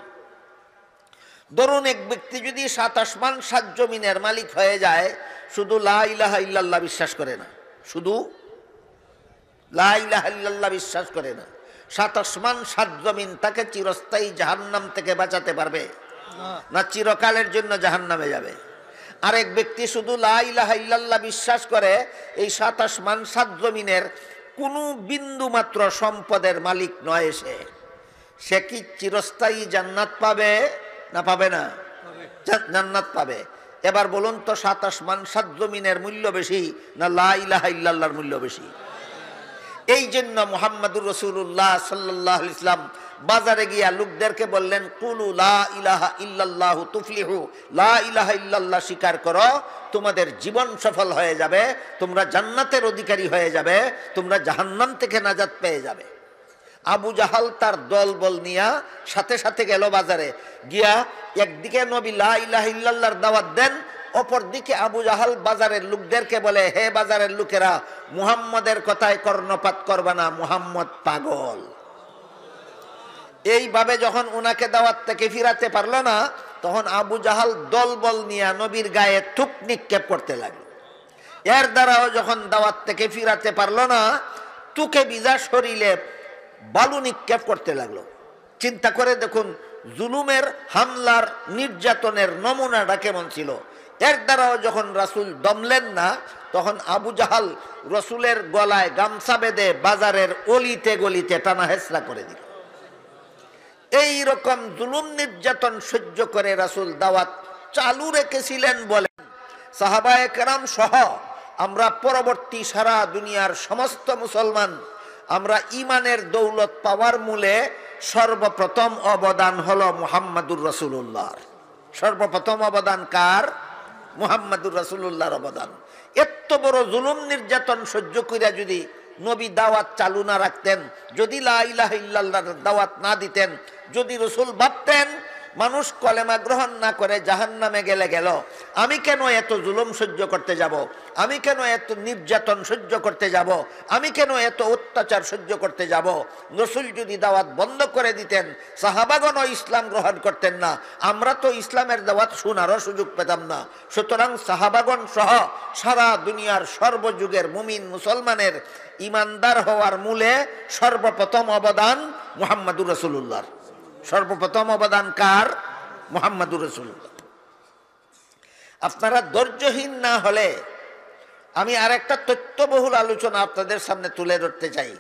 ধরুন এক ব্যক্তি যদি সাত আসমান সাত জমিনের মালিক হয়ে যায় শুধু লাহ ইলাহা বিশ্বাস করে না শুধু লাহ বিশ্বাস করে না সাত আসমান সাত জমিন তাকে চিরস্থায়ী জাহান্নাম থেকে বাঁচাতে পারবে না চিরকালের জন্য জাহান্নামে যাবে আরেক ব্যক্তি শুধু লাহ ইল্লাল্লাহ বিশ্বাস করে এই সাত আসমান সাত জমিনের কোনো বিন্দু মাত্র সম্পদের মালিক নয় সে সে কি চিরস্থায়ী জান্নাত পাবে না পাবে না জান্নাত পাবে এবার বলুন তো সাতাশ মানসাদ জমিনের মূল্য বেশি না লাহ মূল্য বেশি এই জন্য মোহাম্মদুর রসুল্লাহ সাল্লাহ ইসলাম বাজারে গিয়া লোকদেরকে বললেন কুলু লা ইলাহা ইল্লাল্লাহ তুফলিহু লা ইল্লাল্লাহ স্বীকার করো তোমাদের জীবন সফল হয়ে যাবে তোমরা জান্নাতের অধিকারী হয়ে যাবে তোমরা জাহান্নাম থেকে নাজাত পেয়ে যাবে আবু জাহাল তার দল বল নিয়া সাথে সাথে গেল বাজারে গিয়া একদিকে নবী লাহ দাওয়াত দেন দিকে আবু জাহাল বাজারের লোকদেরকে বলে হে বাজারের লোকেরা মুহাম্মদের কথায় কর্ণপাত করবা না মুহাম্মদ পাগল এইভাবে যখন উনাকে দাওয়াত থেকে ফিরাতে পারল না তখন আবু জাহাল দল বল নিয়া নবীর গায়ে থুপ নিক্ষেপ করতে লাগলো এর দ্বারাও যখন দাওয়াত থেকে ফিরাতে পারল না তুকে বিজা শরীরে বালু নিক্ষেপ করতে লাগলো চিন্তা করে দেখুন জুলুমের হামলার নির্যাতনের নমুনাটা কেমন ছিল এর দ্বারাও যখন রাসুল দমলেন না তখন আবু জাহাল রসুলের গলায় গামছা বেঁধে বাজারের অলিতে গলিতে টানা হেসরা করে দিল এই রকম জুলুম নির্যাতন সহ্য করে রাসুল দাওয়াত চালু রেখেছিলেন বলে সাহাবায় কেরাম সহ আমরা পরবর্তী সারা দুনিয়ার সমস্ত মুসলমান আমরা ইমানের দৌলত পাওয়ার মূলে সর্বপ্রথম অবদান হলো মুহাম্মাদুর রসুল্লাহর সর্বপ্রথম অবদান কার মুহাম্মাদুর রসুল্লাহর অবদান এত বড় জুলুম নির্যাতন সহ্য করিয়া যদি নবী দাওয়াত চালু না রাখতেন যদি লাহ দাওয়াত না দিতেন যদি রসুল ভাবতেন মানুষ কলেমা গ্রহণ না করে জাহান নামে গেলে গেল আমি কেন এত জুলুম সহ্য করতে যাব। আমি কেন এত নির্যাতন সহ্য করতে যাব। আমি কেন এত অত্যাচার সহ্য করতে যাব। নসুল যদি দাওয়াত বন্ধ করে দিতেন সাহাবাগণ ইসলাম গ্রহণ করতেন না আমরা তো ইসলামের দাওয়াত শোনারও সুযোগ পেতাম না সুতরাং সাহাবাগণ সহ সারা দুনিয়ার সর্বযুগের মুমিন মুসলমানের ইমানদার হওয়ার মূলে সর্বপ্রথম অবদান মোহাম্মদুর রসুল্লাহর সর্বপ্রথম অবদান কার মোহাম্মদুর রসুল্লাহ আপনারা ধৈর্যহীন না হলে আমি আর একটা তথ্যবহুল আলোচনা আপনাদের সামনে তুলে ধরতে চাই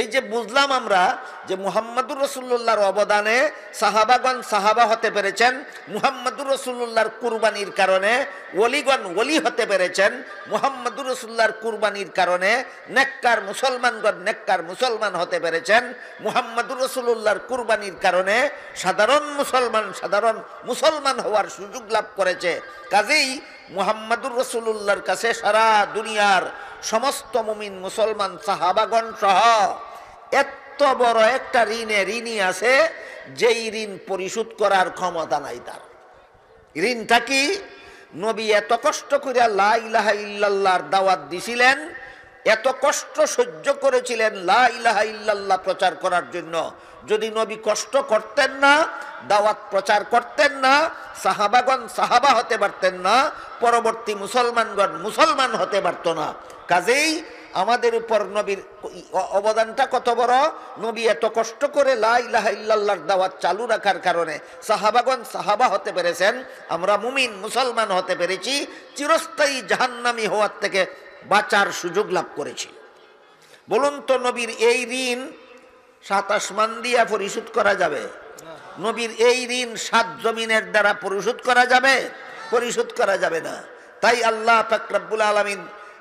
এই যে বুঝলাম আমরা যে মুহাম্মদুর রসুল্লাহর অবদানে সাহাবাগণ সাহাবা হতে পেরেছেন মুহাম্মদুর রসুল্লাহর কুরবানির কারণে অলিগণ ওলি হতে পেরেছেন মুহাম্মদুর রসুল্লাহর কুরবানির কারণে নেককার মুসলমানগণ নেককার মুসলমান হতে পেরেছেন মুহাম্মদুর রসুল্লাহর কুরবানির কারণে সাধারণ মুসলমান সাধারণ মুসলমান হওয়ার সুযোগ লাভ করেছে কাজেই মুহাম্মদুর রসুল্লাহর কাছে সারা দুনিয়ার সমস্ত মুমিন মুসলমান সাহাবাগণ সহ এত বড় একটা ঋণে ঋণই আছে যেই ঋণ পরিশোধ করার ক্ষমতা নাই তার ঋণটা কি নবী এত কষ্ট করে লা ইলাহা ইল্লাল্লাহর দাওয়াত দিছিলেন এত কষ্ট সহ্য করেছিলেন লা ইলাহা ইল্লাল্লাহ প্রচার করার জন্য যদি নবী কষ্ট করতেন না দাওয়াত প্রচার করতেন না সাহাবাগণ সাহাবা হতে পারতেন না পরবর্তী মুসলমানগণ মুসলমান হতে পারত না কাজেই আমাদের উপর নবীর অবদানটা কত বড় নবী এত কষ্ট করে লাহ ইল্লাহর দাওয়াত চালু রাখার কারণে সাহাবাগন সাহাবা হতে পেরেছেন আমরা মুমিন মুসলমান হতে পেরেছি চিরস্থায়ী জাহান্নামি হওয়ার থেকে বাঁচার সুযোগ লাভ করেছি বলুন তো নবীর এই ঋণ সাত আসমান দিয়া পরিশোধ করা যাবে নবীর এই ঋণ সাত জমিনের দ্বারা পরিশোধ করা যাবে পরিশোধ করা যাবে না তাই আল্লাহ ফাকরাবুল আলমিন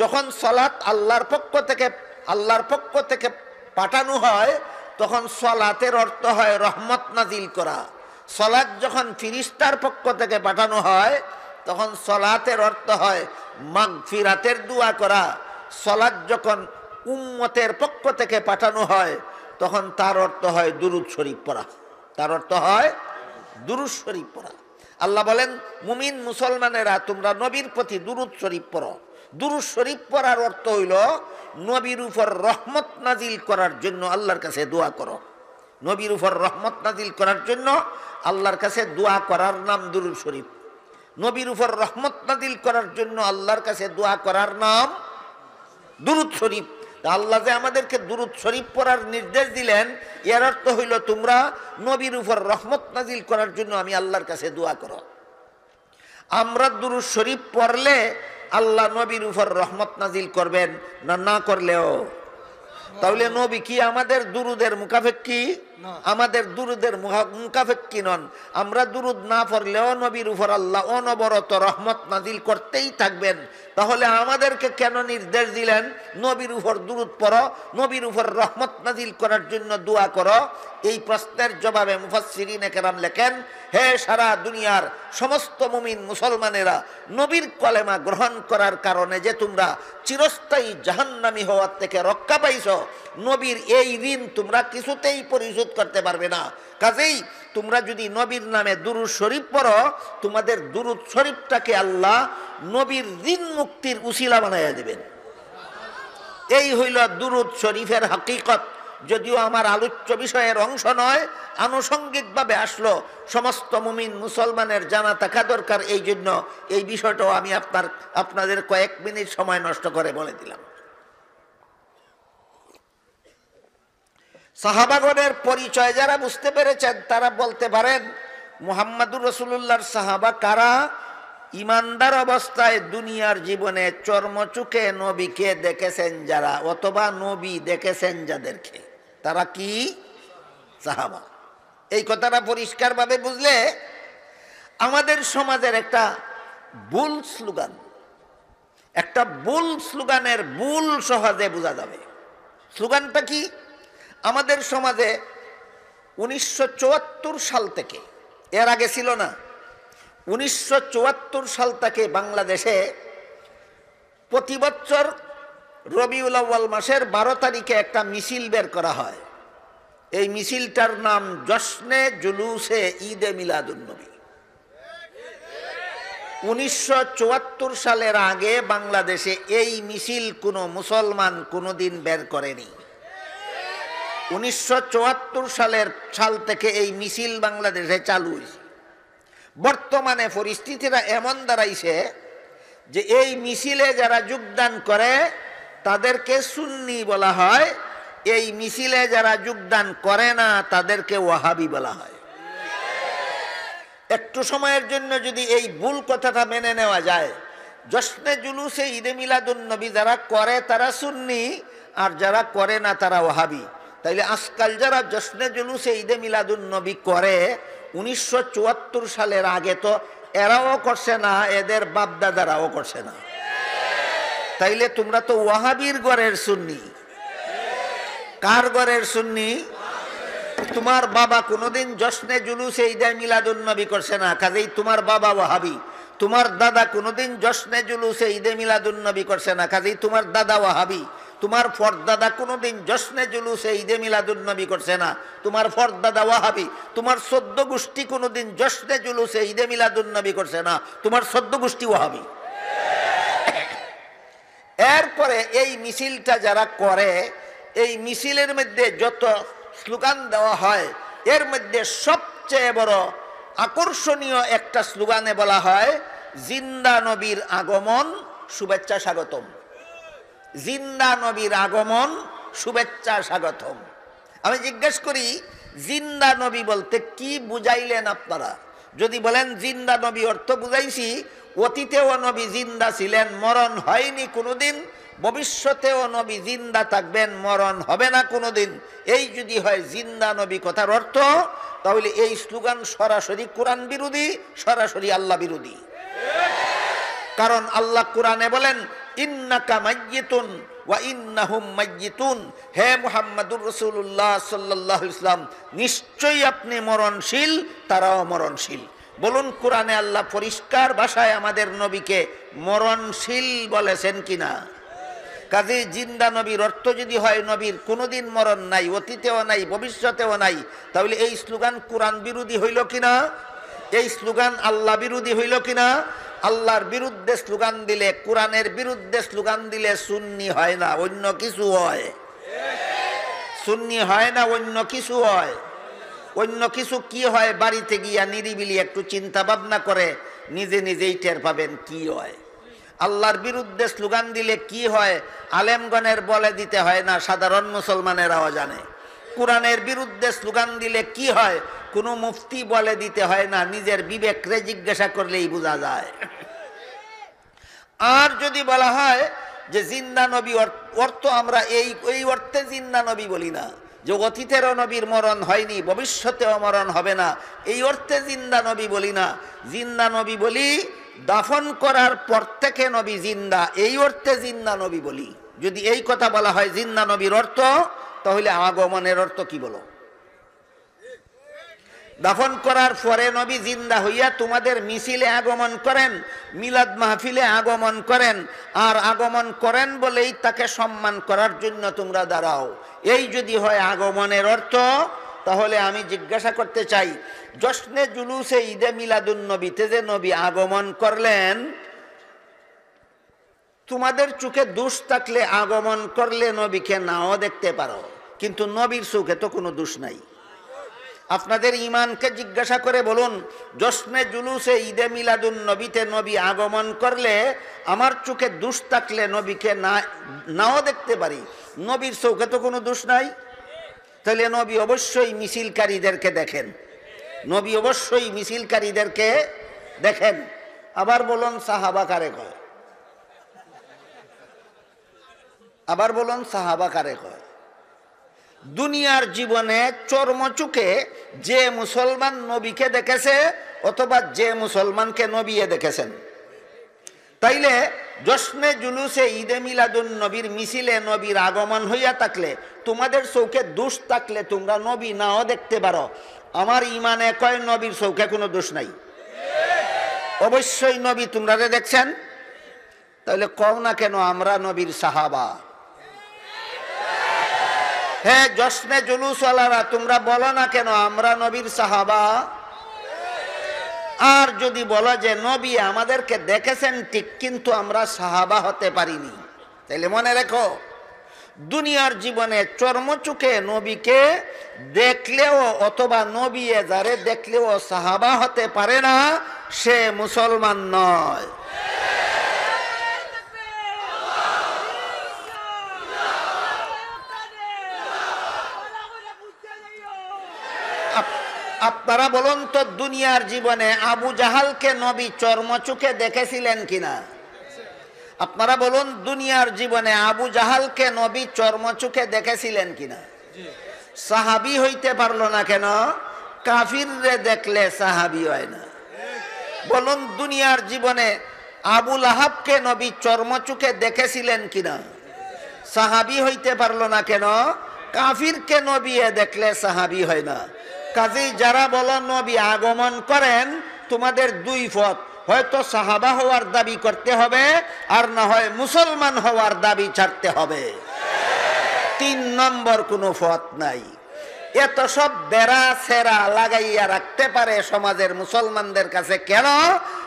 যখন সলাৎ আল্লাহর পক্ষ থেকে আল্লাহর পক্ষ থেকে পাঠানো হয় তখন সলাতের অর্থ হয় রহমত নাজিল করা সলাৎ যখন ফিরিস্তার পক্ষ থেকে পাঠানো হয় তখন সলাতের অর্থ হয় মাগ ফিরাতের দোয়া করা সলাৎ যখন উম্মতের পক্ষ থেকে পাঠানো হয় তখন তার অর্থ হয় দুরুদ শরীফ পড়া তার অর্থ হয় দুরুদ শরীফ পড়া আল্লাহ বলেন মুমিন মুসলমানেরা তোমরা নবীর প্রতি দুরুদ শরীফ পড়ো দুরু শরীফ পড়ার অর্থ হইল নবীর উপর রহমত নাজিল করার জন্য আল্লাহর কাছে দোয়া করো নবীর উপর রহমত নাজিল করার জন্য আল্লাহর কাছে দোয়া করার নাম দুরুদ শরীফ নবীর উপর রহমত নাজিল করার জন্য আল্লাহর কাছে দোয়া করার নাম দুরুদ শরীফ আল্লাহ যে আমাদেরকে দুরুদ শরীফ পড়ার নির্দেশ দিলেন এর অর্থ হইল তোমরা নবীর উপর রহমত নাজিল করার জন্য আমি আল্লাহর কাছে দোয়া করো আমরা দুরুদ শরীফ পড়লে আল্লাহ নবীর উপর রহমত নাজিল করবেন না না করলেও তাহলে নবী কি আমাদের দুরুদের মুখাফেক কি আমাদের দুরুদের মুখাফেক্ষি নন আমরা দুরুদ না পড়লেও নবীর উপর আল্লাহ অনবরত রহমত নাজিল করতেই থাকবেন তাহলে আমাদেরকে কেন নির্দেশ দিলেন নবীর উপর দুরুদ পড়ো নবীর উপর রহমত নাজিল করার জন্য দোয়া করো এই প্রশ্নের জবাবে মুফাসিরিন কেরাম লেখেন হে সারা দুনিয়ার সমস্ত মুমিন মুসলমানেরা নবীর কলেমা গ্রহণ করার কারণে যে তোমরা চিরস্থায়ী জাহান্নামি হওয়ার থেকে রক্ষা পাইছ নবীর এই ঋণ তোমরা কিছুতেই পরিশোধ প্রতিরোধ করতে পারবে না কাজেই তোমরা যদি নবীর নামে দুরুদ শরীফ পড়ো তোমাদের দুরুদ শরীফটাকে আল্লাহ নবীর ঋণ মুক্তির উশিলা বানাইয়া দেবেন এই হইল দুরুদ শরীফের হাকিকত যদিও আমার আলোচ্য বিষয়ের অংশ নয় আনুষঙ্গিকভাবে আসলো সমস্ত মুমিন মুসলমানের জানা থাকা দরকার এই জন্য এই বিষয়টাও আমি আপনার আপনাদের কয়েক মিনিট সময় নষ্ট করে বলে দিলাম সাহাবাগণের পরিচয় যারা বুঝতে পেরেছেন তারা বলতে পারেন মুহাম্মাদুর রসুল্লাহর সাহাবা কারা ইমানদার অবস্থায় দুনিয়ার জীবনে চর্মচুকে নবীকে দেখেছেন যারা অথবা নবী দেখেছেন যাদেরকে তারা কি সাহাবা এই কথাটা পরিষ্কারভাবে বুঝলে আমাদের সমাজের একটা ভুল স্লোগান একটা ভুল স্লোগানের ভুল সহজে বোঝা যাবে স্লোগানটা কি আমাদের সমাজে উনিশশো সাল থেকে এর আগে ছিল না উনিশশো সাল থেকে বাংলাদেশে প্রতি বছর রবিউল আউ্য়াল মাসের বারো তারিখে একটা মিছিল বের করা হয় এই মিছিলটার নাম জশ্নে জুলুসে ঈদে মিলাদুন্নবী উনিশশো সালের আগে বাংলাদেশে এই মিছিল কোনো মুসলমান কোনোদিন বের করেনি উনিশশো সালের সাল থেকে এই মিছিল বাংলাদেশে চালু হয়েছে বর্তমানে পরিস্থিতিটা এমন দাঁড়াইছে যে এই মিছিলে যারা যোগদান করে তাদেরকে সুন্নি বলা হয় এই মিছিলে যারা যোগদান করে না তাদেরকে ওয়াহাবি বলা হয় একটু সময়ের জন্য যদি এই ভুল কথাটা মেনে নেওয়া যায় জশ্নে জুলুসে ঈদে নবী যারা করে তারা সুন্নি আর যারা করে না তারা ওয়াহাবি তাইলে আজকাল যারা জশ্নে জুলুসে ঈদে নবী করে উনিশশো সালের আগে তো এরাও করছে না এদের বাপদাদারাও করছে না তাইলে তোমরা তো ওয়াহাবির গড়ের সুন্নি কার গড়ের শুননি তোমার বাবা কোনোদিন জশ্নে জুলুসে ঈদে মিলাদুন্নবী করছে না কাজেই তোমার বাবা ওয়াহাবি তোমার দাদা কোনোদিন জশ্নে জুলুসে ঈদে মিলাদুন্নবী করছে না কাজেই তোমার দাদা ওয়াহাবি তোমার ফর্দাদা কোনোদিন জশ্নে জুলুসে ঈদে মিলাদুন্নবী করছে না তোমার ফর্দাদা ওয়াহাবি তোমার সদ্য গোষ্ঠী কোনোদিন জশ্নে জুলুসে ঈদে মিলাদুন্নবী করছে না তোমার সদ্য গোষ্ঠী ওয়াহাবি এরপরে এই মিছিলটা যারা করে এই মিছিলের মধ্যে যত স্লোগান দেওয়া হয় এর মধ্যে সবচেয়ে বড় আকর্ষণীয় একটা স্লোগানে বলা হয় জিন্দা নবীর আগমন শুভেচ্ছা স্বাগতম জিন্দা নবীর আগমন শুভেচ্ছা স্বাগতম আমি জিজ্ঞেস করি জিন্দা নবী বলতে কি বুঝাইলেন আপনারা যদি বলেন জিন্দা নবী অর্থ বুঝাইছি অতীতেও নবী জিন্দা ছিলেন মরণ হয়নি কোনোদিন ভবিষ্যতেও নবী জিন্দা থাকবেন মরণ হবে না কোনোদিন এই যদি হয় জিন্দা নবী কথার অর্থ তাহলে এই স্লোগান সরাসরি কোরআন বিরোধী সরাসরি আল্লাহ বিরোধী কারণ আল্লাহ কোরআনে বলেন ইন্নাকা মাইয়িতুন ওয়া ইন্নাহুম মাইয়িতুন হে মুহাম্মাদুর রাসূলুল্লাহ সাল্লাল্লাহু আলাইহি ইসলাম নিশ্চয়ই আপনি মরণশীল তারাও মরণশীল বলুন কোরআনে আল্লাহ পরিষ্কার ভাষায় আমাদের নবীকে মরণশীল বলেছেন কিনা কাজে জিন্দা নবীর অর্থ যদি হয় নবীর কোনোদিন মরণ নাই অতীতেও নাই ভবিষ্যতেও নাই তাহলে এই স্লোগান কোরআন বিরোধী হইল কিনা এই স্লোগান আল্লাহ বিরোধী হইল কিনা আল্লাহর বিরুদ্ধে স্লোগান দিলে কোরআনের বিরুদ্ধে স্লোগান দিলে সুন্নি হয় না অন্য কিছু হয় সুন্নি হয় না অন্য কিছু হয় অন্য কিছু কি হয় বাড়িতে গিয়া নিরিবিলি একটু চিন্তা ভাবনা করে নিজে নিজেই টের পাবেন কি হয় আল্লাহর বিরুদ্ধে স্লোগান দিলে কি হয় আলেমগণের বলে দিতে হয় না সাধারণ মুসলমানেরাও জানে কোরআনের বিরুদ্ধে স্লোগান দিলে কি হয় কোনো মুফতি বলে দিতে হয় না নিজের বিবেকরে জিজ্ঞাসা করলেই বোঝা যায় আর যদি বলা হয় যে জিন্দা নবী অর্থ আমরা এই ওই অর্থে জিন্দা নবী বলি না যে অতীতেরও নবীর মরণ হয়নি ভবিষ্যতেও মরণ হবে না এই অর্থে জিন্দা নবী বলি না জিন্দা নবী বলি দাফন করার পর থেকে নবী জিন্দা এই অর্থে জিন্দা নবী বলি যদি এই কথা বলা হয় জিন্দা নবীর অর্থ তাহলে আগমনের অর্থ কি বলো দাফন করার পরে নবী জিন্দা হইয়া তোমাদের মিছিলে আগমন করেন মিলাদ মাহফিলে আগমন করেন আর আগমন করেন বলেই তাকে সম্মান করার জন্য তোমরা দাঁড়াও এই যদি হয় আগমনের অর্থ তাহলে আমি জিজ্ঞাসা করতে চাই জশ্নে জুলুসে ঈদে নবী যে নবী আগমন করলেন তোমাদের চোখে দোষ থাকলে আগমন করলে নবীকে নাও দেখতে পারো কিন্তু নবীর চোখে তো কোনো দোষ নাই আপনাদের ইমানকে জিজ্ঞাসা করে বলুন জশ্নে জুলুসে ঈদে মিলাদুন নবীতে নবী আগমন করলে আমার চোখে দোষ থাকলে নবীকে না নাও দেখতে পারি নবীর চোখে তো কোনো দোষ নাই তাহলে নবী অবশ্যই মিছিলকারীদেরকে দেখেন নবী অবশ্যই মিছিলকারীদেরকে দেখেন আবার বলুন সাহাবা কারে কয় আবার বলুন সাহাবা কারে কয় দুনিয়ার জীবনে চর্মচুকে যে মুসলমান নবীকে দেখেছে অথবা যে মুসলমানকে নবিয়ে দেখেছেন তাইলে জশ্নে জুলুসে ঈদে মিলাদুন নবীর মিছিলে নবীর আগমন হইয়া থাকলে তোমাদের চৌকে দোষ থাকলে তোমরা নবী নাও দেখতে পারো আমার ইমানে কয় নবীর চৌকে কোনো দোষ নাই অবশ্যই নবী তোমরা দেখছেন তাহলে কও না কেন আমরা নবীর সাহাবা হে জশ্নে জুলুসওয়ালারা তোমরা বলো না কেন আমরা নবীর সাহাবা আর যদি বলো যে নবী আমাদেরকে দেখেছেন ঠিক কিন্তু আমরা সাহাবা হতে পারিনি তাহলে মনে রেখো দুনিয়ার জীবনে চর্মচুকে নবীকে দেখলেও অথবা নবী যারে দেখলেও সাহাবা হতে পারে না সে মুসলমান নয় আপনারা বলুন তো দুনিয়ার জীবনে আবু জাহালকে নবী চর্মচুকে দেখেছিলেন কিনা আপনারা বলুন দুনিয়ার জীবনে আবু জাহালকে নবী চর্মচুকে দেখেছিলেন কিনা সাহাবি হইতে পারল না কেন কাফিররে দেখলে সাহাবি হয় না বলুন দুনিয়ার জীবনে আবুল আহাবকে নবী চর্মচুকে দেখেছিলেন কিনা সাহাবি হইতে পারল না কেন কাফিরকে নবী দেখলে সাহাবি হয় না কাজেই যারা বলো নবী আগমন করেন তোমাদের দুই পথ হয়তো সাহাবা হওয়ার দাবি করতে হবে আর না হয় মুসলমান হওয়ার দাবি ছাড়তে হবে তিন নম্বর কোনো পথ নাই এত সব বেড়া সেরা লাগাইয়া রাখতে পারে সমাজের মুসলমানদের কাছে কেন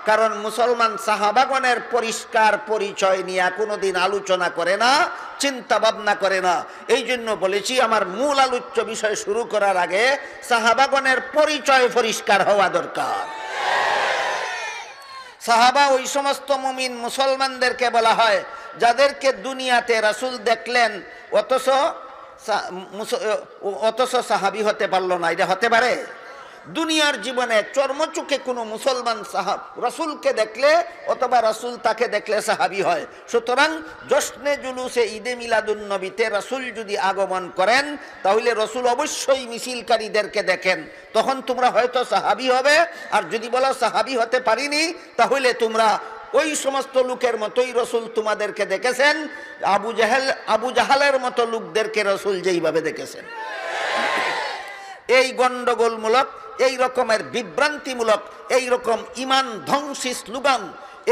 কারণ মুসলমান সাহাবাগণের পরিষ্কার পরিচয় নিয়ে কোনোদিন আলোচনা করে না চিন্তা ভাবনা করে না এই জন্য বলেছি আমার মূল আলোচ্য বিষয় শুরু করার আগে সাহাবাগণের পরিচয় পরিষ্কার হওয়া দরকার সাহাবা ওই সমস্ত মুমিন মুসলমানদেরকে বলা হয় যাদেরকে দুনিয়াতে রাসুল দেখলেন অথচ অথচ সাহাবি হতে পারলো না এটা হতে পারে দুনিয়ার জীবনে চর্মচুকে কোনো মুসলমান সাহাব রসুলকে দেখলে অথবা রসুল তাকে দেখলে সাহাবি হয় সুতরাং জশ্নে জুলুসে ঈদে মিলাদুন্নবীতে রসুল যদি আগমন করেন তাহলে রসুল অবশ্যই মিছিলকারীদেরকে দেখেন তখন তোমরা হয়তো সাহাবি হবে আর যদি বলো সাহাবি হতে পারিনি তাহলে তোমরা ওই সমস্ত লোকের মতোই রসুল তোমাদেরকে দেখেছেন আবু জাহেল আবু জাহালের মতো লোকদেরকে রসুল যেইভাবে দেখেছেন এই গন্ডগোলমূলক এই রকমের বিভ্রান্তিমূলক এই রকম ইমান ধ্বংসী স্লোগান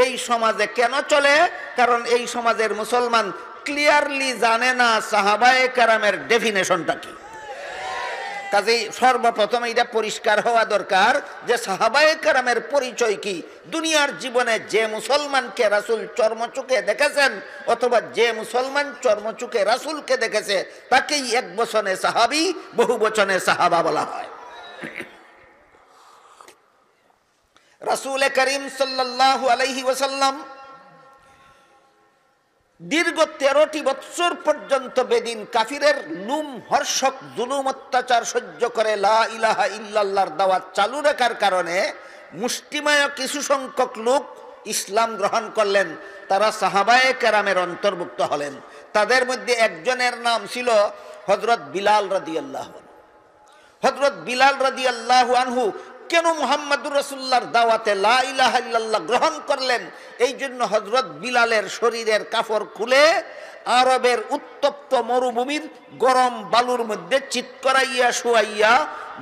এই সমাজে কেন চলে কারণ এই সমাজের মুসলমান ক্লিয়ারলি জানে না সাহাবায়ে কারামের ডেফিনেশনটা কি কাজেই সর্বপ্রথম এটা পরিষ্কার হওয়া দরকার যে সাহাবায় কারামের পরিচয় কি দুনিয়ার জীবনে যে মুসলমানকে রাসুল চর্মচুকে দেখেছেন অথবা যে মুসলমান চর্মচুকে রাসুলকে দেখেছে তাকেই এক বচনে সাহাবি বহু বচনে সাহাবা বলা হয় রাসুল করিম সাল্লাহ আলহি ওসাল্লাম দীর্ঘ তেরোটি বৎসর পর্যন্ত বেদিন কাফিরের লুম হর্ষক জুলুম অত্যাচার সহ্য করে লা ইলাহা ইল্লাল্লাহর দাওয়াত চালু রাখার কারণে মুষ্টিময় কিছু সংখ্যক লোক ইসলাম গ্রহণ করলেন তারা সাহাবায়ে কেরামের অন্তর্ভুক্ত হলেন তাদের মধ্যে একজনের নাম ছিল হজরত বিলাল রদি আল্লাহ হজরত বিলাল রদি আল্লাহ আনহু কেন মোহাম্মদুর রসুল্লাহর দাওয়াতে লাহ্লাহ গ্রহণ করলেন এই জন্য হজরত বিলালের শরীরের কাফর খুলে আরবের উত্তপ্ত মরুভূমির গরম বালুর মধ্যে চিৎকরাইয়া শুয়াইয়া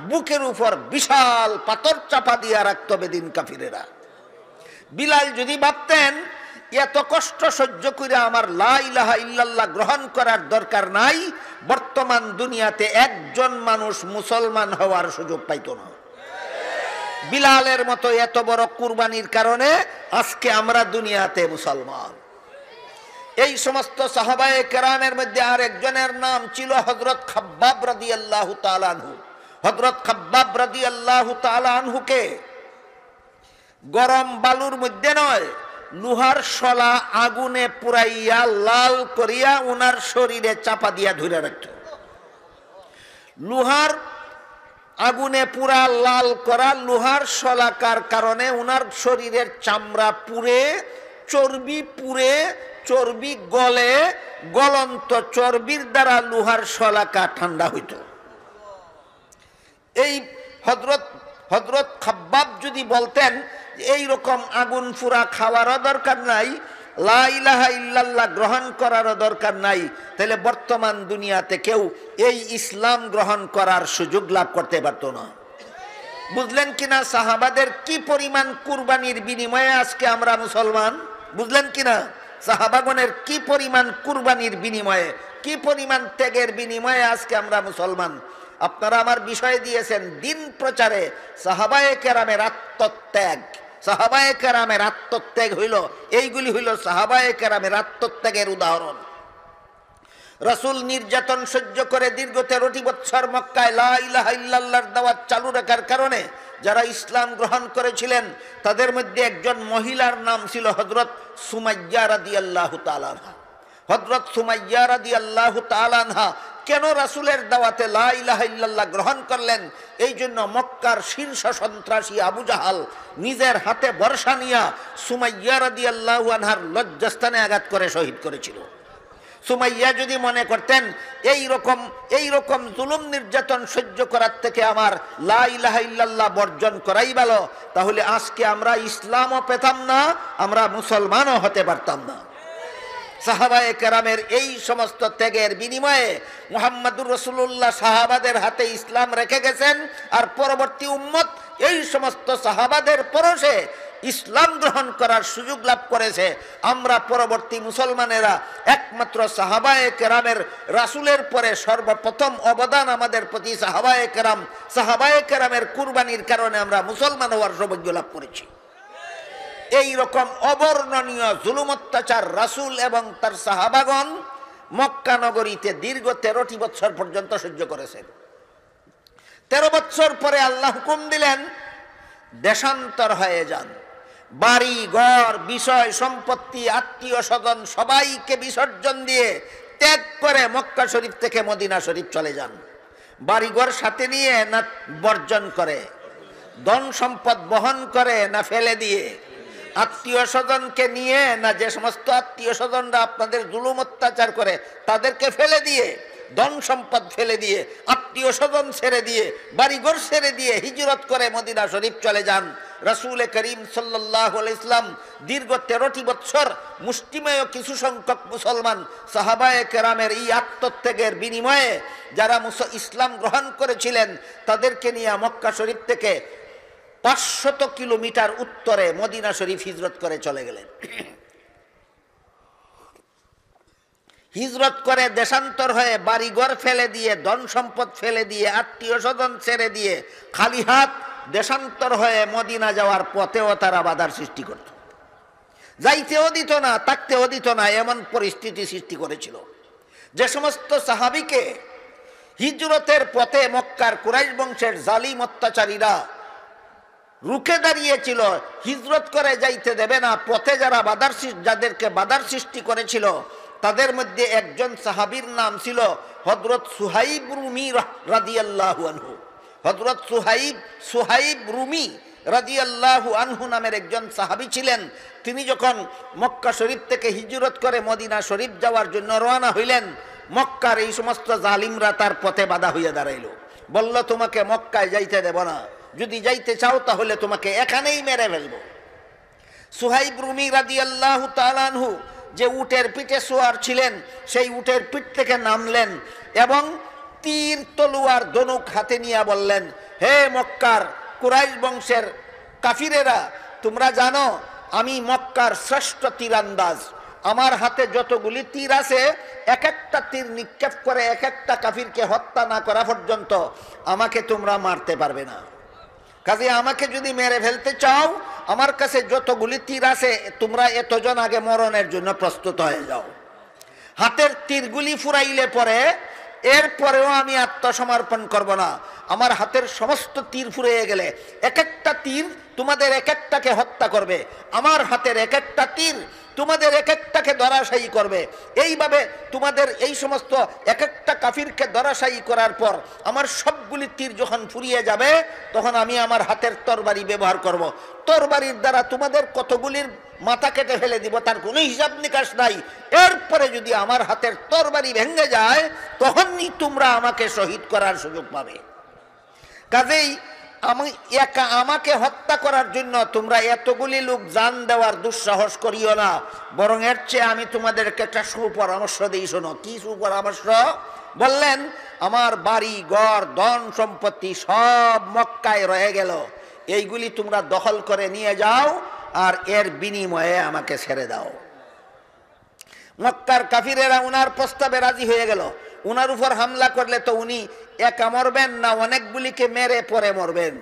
বুকের উপর বিশাল পাথর চাপা দিয়া রাখত বেদিন কাফিরেরা বিলাল যদি ভাবতেন এত কষ্ট সহ্য করে আমার লাহ ইল্লাল্লাহ গ্রহণ করার দরকার নাই বর্তমান দুনিয়াতে একজন মানুষ মুসলমান হওয়ার সুযোগ পাইত না বিলালের মতো এত বড় কুরবানির কারণে আজকে আমরা দুনিয়াতে মুসলমান এই সমস্ত সাহাবায় কেরামের মধ্যে আর একজনের নাম ছিল হজরত খাব্বাব রাদি আল্লাহ তালানহু হজরত খাব্বাব রাদি আল্লাহ তালানহুকে গরম বালুর মধ্যে নয় লুহার শলা আগুনে পুরাইয়া লাল করিয়া উনার শরীরে চাপা দিয়া ধরে রাখত লুহার আগুনে পুরা লাল করা লোহার শলাকার কারণে ওনার শরীরের চামড়া পুড়ে চর্বি পুড়ে চর্বি গলে গলন্ত চর্বির দ্বারা লোহার শলাকা ঠান্ডা হইত এই হজরত হজরত খাব্বাব যদি বলতেন এই রকম আগুন ফুরা খাওয়ারও দরকার নাই লা ইল্লাল্লাহ গ্রহণ করারও দরকার নাই তাহলে বর্তমান দুনিয়াতে কেউ এই ইসলাম গ্রহণ করার সুযোগ লাভ করতে পারত না বুঝলেন কিনা সাহাবাদের কি পরিমাণ কুরবানির বিনিময়ে আজকে আমরা মুসলমান বুঝলেন কিনা সাহাবাগনের কি পরিমাণ কুরবানির বিনিময়ে কি পরিমাণ ত্যাগের বিনিময়ে আজকে আমরা মুসলমান আপনারা আমার বিষয় দিয়েছেন দিন প্রচারে সাহাবায়ে কেরামের আত্মত্যাগ সাহাবায়ে কারামের আত্মত্যাগ হইল এইগুলি হইল সাহাবায়ে কারামের আত্মত্যাগের উদাহরণ রসুল নির্যাতন সহ্য করে দীর্ঘ তেরোটি বৎসর মক্কায় লাহার দাওয়াত চালু রাখার কারণে যারা ইসলাম গ্রহণ করেছিলেন তাদের মধ্যে একজন মহিলার নাম ছিল হজরত সুমাইয়া রাদি আল্লাহ হজরত সুমাইয়ারাদি আল্লাহ তালানহা কেন রাসুলের দাওয়াতে লাহ গ্রহণ করলেন এই জন্য মক্কার শীর্ষ সন্ত্রাসী আবু জাহাল নিজের হাতে বর্ষা নিয়া সুমাইয়া রাদি আল্লাহ আনহার লজ্জাস্থানে আঘাত করে শহীদ করেছিল সুমাইয়া যদি মনে করতেন এই রকম এই রকম জুলুম নির্যাতন সহ্য করার থেকে আমার লাইলাহাইল্লাহ বর্জন করাই ভালো তাহলে আজকে আমরা ইসলামও পেতাম না আমরা মুসলমানও হতে পারতাম না সাহাবায়ে কেরামের এই সমস্ত ত্যাগের বিনিময়ে মোহাম্মদুর রসুল্লাহ সাহাবাদের হাতে ইসলাম রেখে গেছেন আর পরবর্তী উম্মত এই সমস্ত সাহাবাদের পরশে ইসলাম গ্রহণ করার সুযোগ লাভ করেছে আমরা পরবর্তী মুসলমানেরা একমাত্র সাহাবায়ে কেরামের রাসুলের পরে সর্বপ্রথম অবদান আমাদের প্রতি সাহাবায়ে কেরাম সাহাবায়ে কেরামের কুরবানির কারণে আমরা মুসলমান হওয়ার সৌভাগ্য লাভ করেছি এই রকম অবর্ণনীয় জুলুম অত্যাচার রাসুল এবং তার সাহাবাগন মক্কা নগরীতে দীর্ঘ তেরোটি বছর পর্যন্ত সহ্য করেছেন তেরো বছর পরে আল্লাহ হুকুম দিলেন দেশান্তর হয়ে যান বাড়ি গড় বিষয় সম্পত্তি আত্মীয় স্বজন সবাইকে বিসর্জন দিয়ে ত্যাগ করে মক্কা শরীফ থেকে মদিনা শরীফ চলে যান বাড়িঘর সাথে নিয়ে না বর্জন করে ধন সম্পদ বহন করে না ফেলে দিয়ে আত্মীয় স্বজনকে নিয়ে না যে সমস্ত আত্মীয় স্বজনরা আপনাদের জুলুম অত্যাচার করে তাদেরকে ফেলে দিয়ে ধন সম্পদ ফেলে দিয়ে আত্মীয় স্বজন ছেড়ে দিয়ে বাড়িঘর ছেড়ে দিয়ে হিজরত করে মদিনা শরীফ চলে যান রসুল করিম সাল্লাহ ইসলাম দীর্ঘ তেরোটি বৎসর মুষ্টিময় কিছু সংখ্যক মুসলমান সাহাবায়ে কেরামের এই আত্মত্যাগের বিনিময়ে যারা ইসলাম গ্রহণ করেছিলেন তাদেরকে নিয়ে মক্কা শরীফ থেকে পাঁচশত কিলোমিটার উত্তরে মদিনা শরীফ হিজরত করে চলে গেলেন হিজরত করে দেশান্তর হয়ে বাড়িঘর ফেলে দিয়ে ধন সম্পদ ফেলে দিয়ে আত্মীয় স্বজন ছেড়ে দিয়ে খালি হাত দেশান্তর হয়ে মদিনা যাওয়ার পথেও তারা বাধার সৃষ্টি করত যাইতেও দিত না তাকতেও দিত না এমন পরিস্থিতি সৃষ্টি করেছিল যে সমস্ত সাহাবিকে হিজরতের পথে মক্কার কুরাইশ বংশের জালিম অত্যাচারীরা রুখে দাঁড়িয়েছিল হিজরত করে যাইতে দেবে না পথে যারা বাধার যাদেরকে বাধার সৃষ্টি করেছিল তাদের মধ্যে একজন সাহাবির নাম ছিল হজরত সুহাইব রুমি রাদিয়াল্লাহু আনহু হজরত সুহাইব সুহাইব রুমি রাদিয়াল্লাহু আনহু নামের একজন সাহাবি ছিলেন তিনি যখন মক্কা শরীফ থেকে হিজরত করে মদিনা শরীফ যাওয়ার জন্য রওনা হইলেন মক্কার এই সমস্ত জালিমরা তার পথে বাধা হইয়া দাঁড়াইল বলল তোমাকে মক্কায় যাইতে দেব না যদি যাইতে চাও তাহলে তোমাকে এখানেই মেরে ফেলবো সুহাইব রুমি রাদি আল্লাহ তালানহু যে উটের পিঠে সোয়ার ছিলেন সেই উটের পিঠ থেকে নামলেন এবং তীর তলুয়ার ধনুক হাতে নিয়ে বললেন হে মক্কার কুরাইশ বংশের কাফিরেরা তোমরা জানো আমি মক্কার শ্রেষ্ঠ তীরান্দাজ আমার হাতে যতগুলি তীর আছে এক একটা তীর নিক্ষেপ করে এক একটা কাফিরকে হত্যা না করা পর্যন্ত আমাকে তোমরা মারতে পারবে না কাজে আমাকে যদি মেরে ফেলতে চাও আমার কাছে যতগুলি তীর আছে তোমরা এতজন আগে মরণের জন্য প্রস্তুত হয়ে যাও হাতের তীরগুলি ফুরাইলে পরে এরপরেও আমি আত্মসমর্পণ করব না আমার হাতের সমস্ত তীর ফুরিয়ে গেলে এক একটা তীর তোমাদের এক একটাকে হত্যা করবে আমার হাতের এক একটা তীর তোমাদের এক একটাকে ধরাশায়ী করবে এইভাবে তোমাদের এই সমস্ত এক একটা কাফিরকে দরাশায়ী করার পর আমার সবগুলি তীর যখন ফুরিয়ে যাবে তখন আমি আমার হাতের তরবারি ব্যবহার করব। তরবারির দ্বারা তোমাদের কতগুলির মাথা কেটে ফেলে দিব তার কোনো হিসাব নিকাশ নাই এরপরে যদি আমার হাতের তরবারি ভেঙে যায় তখনই তোমরা আমাকে শহীদ করার সুযোগ পাবে কাজেই আমি একা আমাকে হত্যা করার জন্য তোমরা এতগুলি লোক জান দেওয়ার দুঃসাহস করিও না বরং এর চেয়ে আমি তোমাদেরকে একটা সুপরামর্শ দিই শোনো কি সুপরামর্শ বললেন আমার বাড়ি ঘর ধন সম্পত্তি সব মক্কায় রয়ে গেল এইগুলি তোমরা দখল করে নিয়ে যাও আর এর বিনিময়ে আমাকে ছেড়ে দাও মক্কার কাফিরেরা উনার প্রস্তাবে রাজি হয়ে গেল ওনার উপর হামলা করলে তো উনি একা মরবেন না অনেকগুলিকে মেরে পরে মরবেন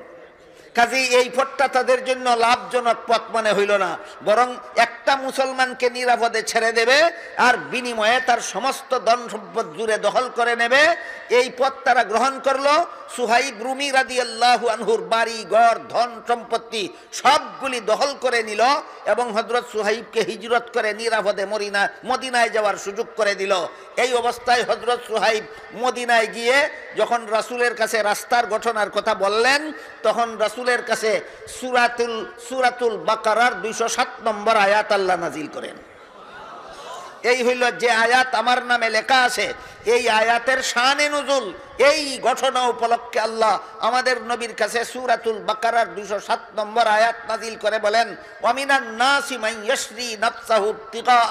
কাজে এই পথটা তাদের জন্য লাভজনক পথ মনে হইল না বরং একটা মুসলমানকে নিরাপদে ছেড়ে দেবে আর বিনিময়ে তার সমস্ত ধন সম্পদ জুড়ে দখল করে নেবে এই পথ তারা গ্রহণ করলো সুহাইব রুমি রাজি আল্লাহ আনহুর বাড়ি গড় ধন সম্পত্তি সবগুলি দখল করে নিল এবং হজরত সুহাইবকে হিজরত করে নিরাপদে মরিনা মদিনায় যাওয়ার সুযোগ করে দিল এই অবস্থায় হজরত সুহাইব মদিনায় গিয়ে যখন রাসুলের কাছে রাস্তার ঘটনার কথা বললেন তখন রাসুলের কাছে সুরাতুল সুরাতুল বাকারার দুইশো সাত নম্বর আয়াত আল্লাহ নাজিল করেন এই হইল যে আয়াত আমার নামে লেখা আছে এই আয়াতের শানে নজুল এই ঘটনা উপলক্ষে আল্লাহ আমাদের নবীর কাছে সুরাতুল বাকারার দুশো সাত নম্বর আয়াত নাজিল করে বলেন অমিনার নাসিমাইয়শ্রী নাফসাহু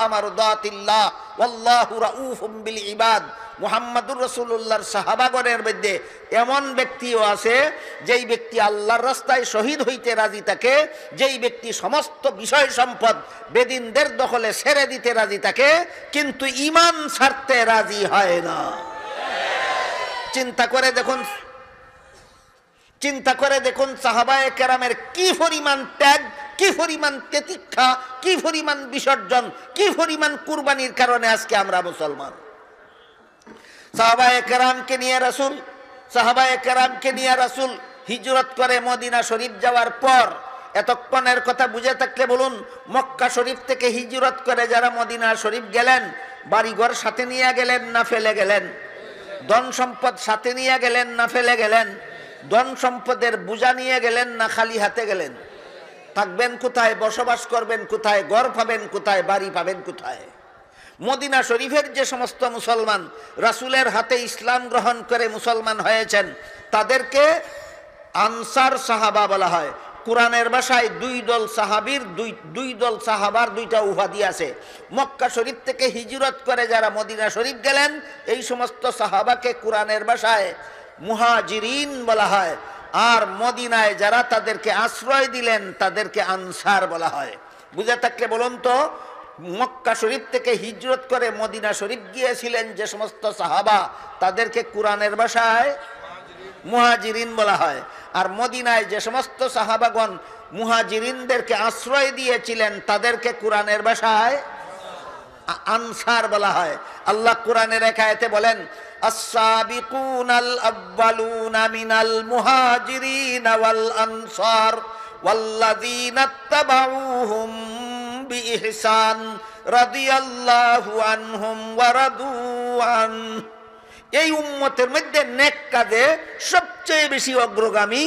আমার দাতিল্লাহ ওয়াল্লাহু রাউফুম বিল ইবাদ মুহাম্মাদুর রসুল্লাহর সাহাবাগরের মধ্যে এমন ব্যক্তিও আছে যেই ব্যক্তি আল্লাহর রাস্তায় শহীদ হইতে রাজি থাকে যেই ব্যক্তি সমস্ত বিষয় সম্পদ বেদিনদের দখলে সেরে দিতে রাজি থাকে কিন্তু ইমান ছাড়তে রাজি হয় না চিন্তা করে দেখুন চিন্তা করে দেখুন সাহাবায় কেরামের কি পরিমাণ ত্যাগ কি পরিমাণ তেতিক্ষা কি পরিমাণ বিসর্জন কি পরিমাণ কুরবানির কারণে আজকে আমরা মুসলমান সাহাবায় কেরামকে নিয়ে রাসুল সাহাবায় কেরামকে নিয়ে রাসুল হিজরত করে মদিনা শরীফ যাওয়ার পর এতক্ষণের কথা বুঝে থাকলে বলুন মক্কা শরীফ থেকে হিজরত করে যারা মদিনা শরীফ গেলেন বাড়িঘর সাথে নিয়ে গেলেন না ফেলে গেলেন ধন সম্পদ সাথে নিয়ে গেলেন না ফেলে গেলেন ধন সম্পদের বোঝা নিয়ে গেলেন না খালি হাতে গেলেন থাকবেন কোথায় বসবাস করবেন কোথায় ঘর পাবেন কোথায় বাড়ি পাবেন কোথায় মদিনা শরীফের যে সমস্ত মুসলমান রাসুলের হাতে ইসলাম গ্রহণ করে মুসলমান হয়েছেন তাদেরকে আনসার সাহাবা বলা হয় কোরআনের ভাষায় দুই দল সাহাবির দুই দুই দল সাহাবার দুইটা উহাদি আছে মক্কা শরীফ থেকে হিজরত করে যারা মদিনা শরীফ গেলেন এই সমস্ত সাহাবাকে কোরআনের ভাষায় মুহাজিরিন বলা হয় আর মদিনায় যারা তাদেরকে আশ্রয় দিলেন তাদেরকে আনসার বলা হয় বুঝে থাকলে বলুন তো মক্কা শরীফ থেকে হিজরত করে মদিনা শরীফ গিয়েছিলেন যে সমস্ত সাহাবা তাদেরকে কোরআনের ভাষায় মুহাজিরিন বলা হয় আর মদিনায় যে সমস্ত সাহাবাগন মুহাজিরিনদেরকে আশ্রয় দিয়েছিলেন তাদেরকে কোরআনের বাসায় আনসার বলা হয় আল্লাহ কোরআনের একায়তে বলেন রাদিয়াল্লাহু আনহুম ওয়া রাদু আনহু এই উম্মতের মধ্যে নেক কাজে সবচেয়ে বেশি অগ্রগামী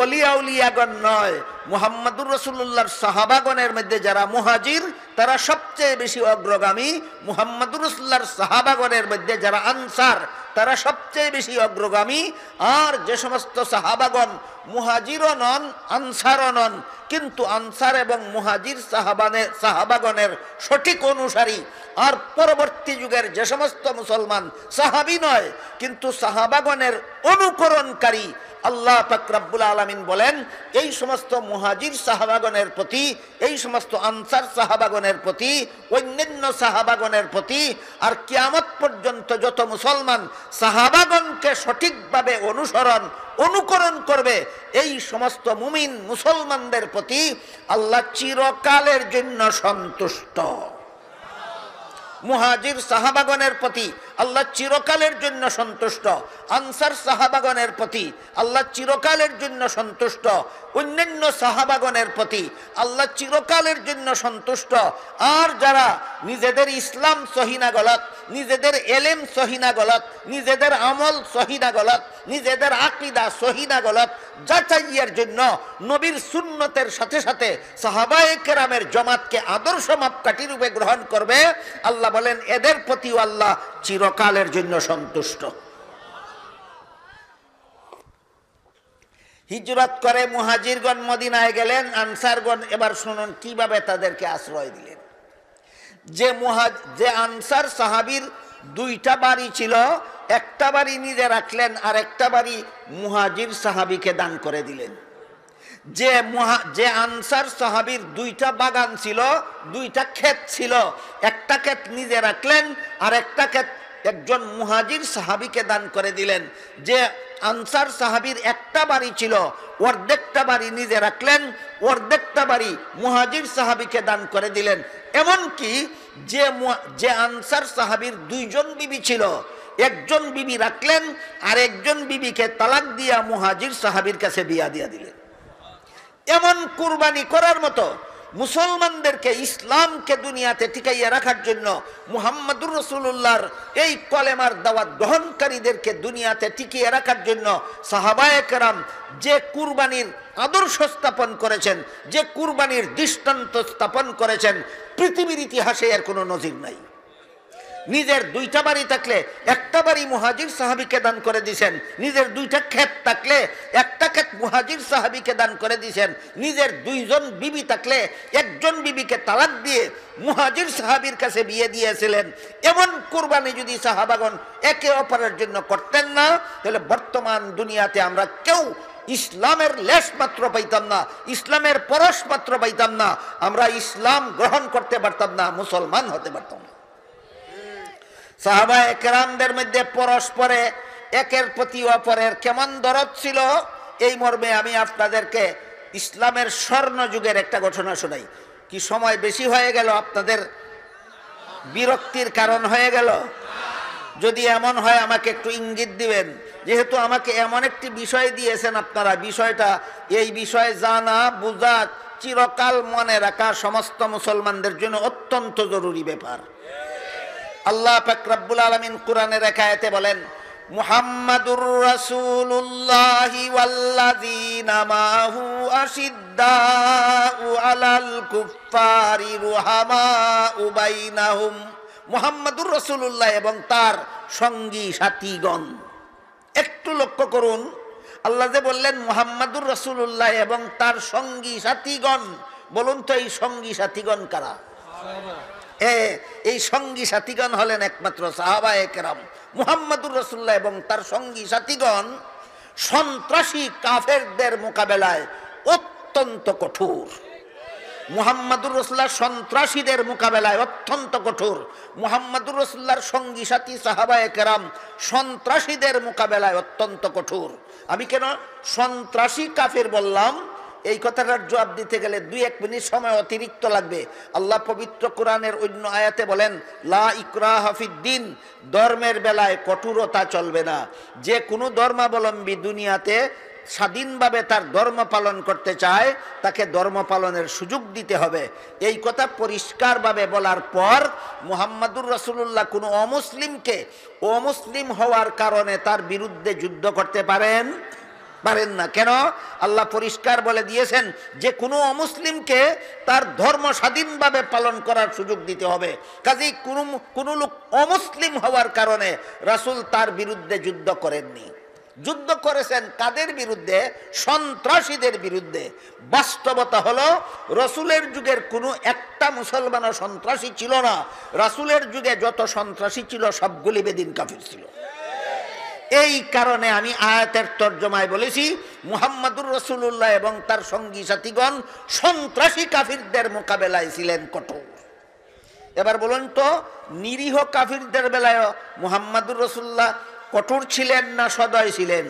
অলিয়াউলিয়াগণ নয় মোহাম্মদুর রসুল্লাহর সাহাবাগণের মধ্যে যারা মুহাজির তারা সবচেয়ে বেশি অগ্রগামী মোহাম্মদুর রসুল্লাহর সাহাবাগণের মধ্যে যারা আনসার তারা সবচেয়ে বেশি অগ্রগামী আর যে সমস্ত সাহাবাগণ মুহাজিরও নন আনসারও নন কিন্তু আনসার এবং মুহাজির সাহাবানের সাহাবাগণের সঠিক অনুসারী আর পরবর্তী যুগের যে সমস্ত মুসলমান সাহাবি নয় কিন্তু সাহাবাগণের অনুকরণকারী আল্লাহ ফাকরাবুল আলমিন বলেন এই সমস্ত মুহাজির সাহাবাগণের প্রতি এই সমস্ত আনসার সাহাবাগণের প্রতি অন্যান্য সাহাবাগণের প্রতি আর কিয়ামত পর্যন্ত যত মুসলমান সাহাবাগণকে সঠিকভাবে অনুসরণ অনুকরণ করবে এই সমস্ত মুমিন মুসলমানদের প্রতি আল্লাহ চিরকালের জন্য সন্তুষ্ট মুহাজির সাহাবাগণের প্রতি আল্লাহ চিরকালের জন্য সন্তুষ্ট আনসার সাহাবাগণের প্রতি আল্লাহ চিরকালের জন্য সন্তুষ্ট অন্যান্য সাহাবাগণের প্রতি আল্লাহ চিরকালের জন্য সন্তুষ্ট আর যারা নিজেদের ইসলাম সহিনা গলত নিজেদের এলেম সহিনা গলত নিজেদের আমল সহিনা গলত নিজেদের আকিদা সহিনা গলত যাচাইয়ের জন্য নবীর সুন্নতের সাথে সাথে সাহাবায়ে কেরামের জমাতকে আদর্শ মাপকাঠি রূপে গ্রহণ করবে আল্লাহ বলেন এদের প্রতিও আল্লাহ চিরকালের জন্য সন্তুষ্ট হিজরত করে মুহাজিরগণ মদিনায় গেলেন আনসারগণ এবার শুনুন কিভাবে তাদেরকে আশ্রয় দিলেন যে মুহাজ যে আনসার সাহাবির দুইটা বাড়ি ছিল একটা বাড়ি নিজে রাখলেন আর একটা বাড়ি মুহাজির সাহাবিকে দান করে দিলেন যে মুহা যে আনসার সাহাবির দুইটা বাগান ছিল দুইটা ক্ষেত ছিল একটা ক্ষেত নিজে রাখলেন আর একটা ক্ষেত একজন মুহাজির সাহাবিকে দান করে দিলেন যে আনসার সাহাবির একটা বাড়ি ছিল অর্ধেকটা বাড়ি নিজে রাখলেন অর্ধেকটা বাড়ি মুহাজির সাহাবিকে দান করে দিলেন এমনকি যে যে আনসার সাহাবির দুইজন বিবি ছিল একজন বিবি রাখলেন আর একজন বিবিকে তালাক দিয়া মুহাজির সাহাবির কাছে বিয়া দিয়া দিলেন এমন কুরবানি করার মতো মুসলমানদেরকে ইসলামকে দুনিয়াতে টিকাইয়া রাখার জন্য মুহাম্মদুর রসুল্লাহর এই কলেমার দাওয়াত গ্রহণকারীদেরকে দুনিয়াতে টিকিয়ে রাখার জন্য সাহাবায়করাম যে কুরবানির আদর্শ স্থাপন করেছেন যে কুরবানির দৃষ্টান্ত স্থাপন করেছেন পৃথিবীর ইতিহাসে এর কোনো নজির নাই নিজের দুইটা বাড়ি থাকলে একটা বাড়ি মুহাজির সাহাবিকে দান করে দিছেন নিজের দুইটা ক্ষেত থাকলে একটা ক্ষেত মুহাজির সাহাবিকে দান করে দিছেন নিজের দুইজন বিবি থাকলে একজন বিবিকে তালাক দিয়ে মুহাজির সাহাবির কাছে বিয়ে দিয়েছিলেন এমন কোরবানি যদি সাহাবাগন একে অপরের জন্য করতেন না তাহলে বর্তমান দুনিয়াতে আমরা কেউ ইসলামের লেশ মাত্র পাইতাম না ইসলামের পরশ মাত্র পাইতাম না আমরা ইসলাম গ্রহণ করতে পারতাম না মুসলমান হতে পারতাম না সাহাবা একরামদের মধ্যে পরস্পরে একের প্রতি অপরের কেমন দরদ ছিল এই মর্মে আমি আপনাদেরকে ইসলামের স্বর্ণযুগের একটা ঘটনা শোনাই কি সময় বেশি হয়ে গেল আপনাদের বিরক্তির কারণ হয়ে গেল যদি এমন হয় আমাকে একটু ইঙ্গিত দিবেন যেহেতু আমাকে এমন একটি বিষয় দিয়েছেন আপনারা বিষয়টা এই বিষয়ে জানা বোঝা চিরকাল মনে রাখা সমস্ত মুসলমানদের জন্য অত্যন্ত জরুরি ব্যাপার আল্লাহ ফাকরাবুল আলমিন কোরআনের একায়তে বলেন মুহাম্মাদুর রাসূলুল্লাহি ওয়াল্লাযীনা মাহু আশিদ্দাউ আলাল কুফফারি রুহামাউ বাইনাহুম মুহাম্মাদুর রাসূলুল্লাহ এবং তার সঙ্গী সাথীগণ একটু লক্ষ্য করুন আল্লাহ যে বললেন মুহাম্মাদুর রাসূলুল্লাহ এবং তার সঙ্গী সাথীগণ বলুন তো এই সঙ্গী সাথীগণ কারা হ্যাঁ এই সঙ্গী সাথীগণ হলেন একমাত্র সাহাবা একরাম মুহাম্মদুর রসুল্লাহ এবং তার সঙ্গী সাথীগণ সন্ত্রাসী কাফেরদের মোকাবেলায় অত্যন্ত কঠোর মুহাম্মাদুর রসুল্লাহ সন্ত্রাসীদের মোকাবেলায় অত্যন্ত কঠোর মুহাম্মদুর রসুল্লাহর সঙ্গী সাথী সাহাবা কেরাম সন্ত্রাসীদের মোকাবেলায় অত্যন্ত কঠোর আমি কেন সন্ত্রাসী কাফের বললাম এই কথাটার জবাব দিতে গেলে দুই এক মিনিট সময় অতিরিক্ত লাগবে আল্লাহ পবিত্র কোরআনের অন্য আয়াতে বলেন লা ইকরা হাফিদ্দিন ধর্মের বেলায় কঠোরতা চলবে না যে কোনো ধর্মাবলম্বী দুনিয়াতে স্বাধীনভাবে তার ধর্ম পালন করতে চায় তাকে ধর্ম পালনের সুযোগ দিতে হবে এই কথা পরিষ্কারভাবে বলার পর মোহাম্মদুর রসুল্লাহ কোনো অমুসলিমকে অমুসলিম হওয়ার কারণে তার বিরুদ্ধে যুদ্ধ করতে পারেন পারেন না কেন আল্লাহ পরিষ্কার বলে দিয়েছেন যে কোনো অমুসলিমকে তার ধর্ম স্বাধীনভাবে পালন করার সুযোগ দিতে হবে কাজেই কোনো কোনো লোক অমুসলিম হওয়ার কারণে রাসুল তার বিরুদ্ধে যুদ্ধ করেননি যুদ্ধ করেছেন কাদের বিরুদ্ধে সন্ত্রাসীদের বিরুদ্ধে বাস্তবতা হলো রসুলের যুগের কোনো একটা মুসলমানও সন্ত্রাসী ছিল না রাসুলের যুগে যত সন্ত্রাসী ছিল সবগুলি বেদিন কাফির ছিল এই কারণে আমি আয়াতের তর্জমায় বলেছি মুহাম্মাদুর রসুল্লাহ এবং তার সঙ্গী সাথীগণ সন্ত্রাসী কাফিরদের মোকাবেলায় ছিলেন কঠোর এবার বলুন তো নিরীহ কাফিরদের বেলায় মুহাম্মাদুর রসুল্লাহ কঠোর ছিলেন না সদয় ছিলেন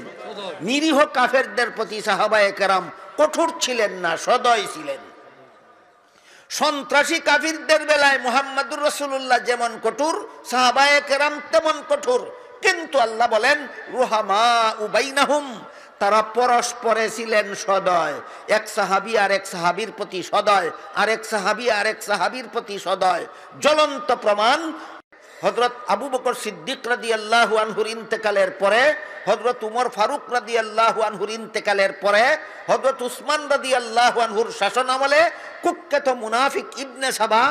নিরীহ কাফেরদের প্রতি সাহাবায় কেরাম কঠোর ছিলেন না সদয় ছিলেন সন্ত্রাসী কাফিরদের বেলায় মুহাম্মাদুর রসুল্লাহ যেমন কঠোর সাহাবায় কেরাম তেমন কঠোর কিন্তু আল্লাহ বলেন রুহামা উবাইনাহুম তারা পরস্পরে ছিলেন সদয় এক সাহাবি আর এক সাহাবির প্রতি সদয় আর এক সাহাবি আর এক সাহাবির প্রতি সদয় জ্বলন্ত প্রমাণ হজরত আবু বকর সিদ্দিক রাদি আল্লাহ আনহুর ইন্তেকালের পরে হজরত উমর ফারুক রাদি আল্লাহ আনহুর ইন্তেকালের পরে হজরত উসমান রাদি আল্লাহ আনহুর শাসন আমলে কুখ্যাত মুনাফিক ইবনে সাবা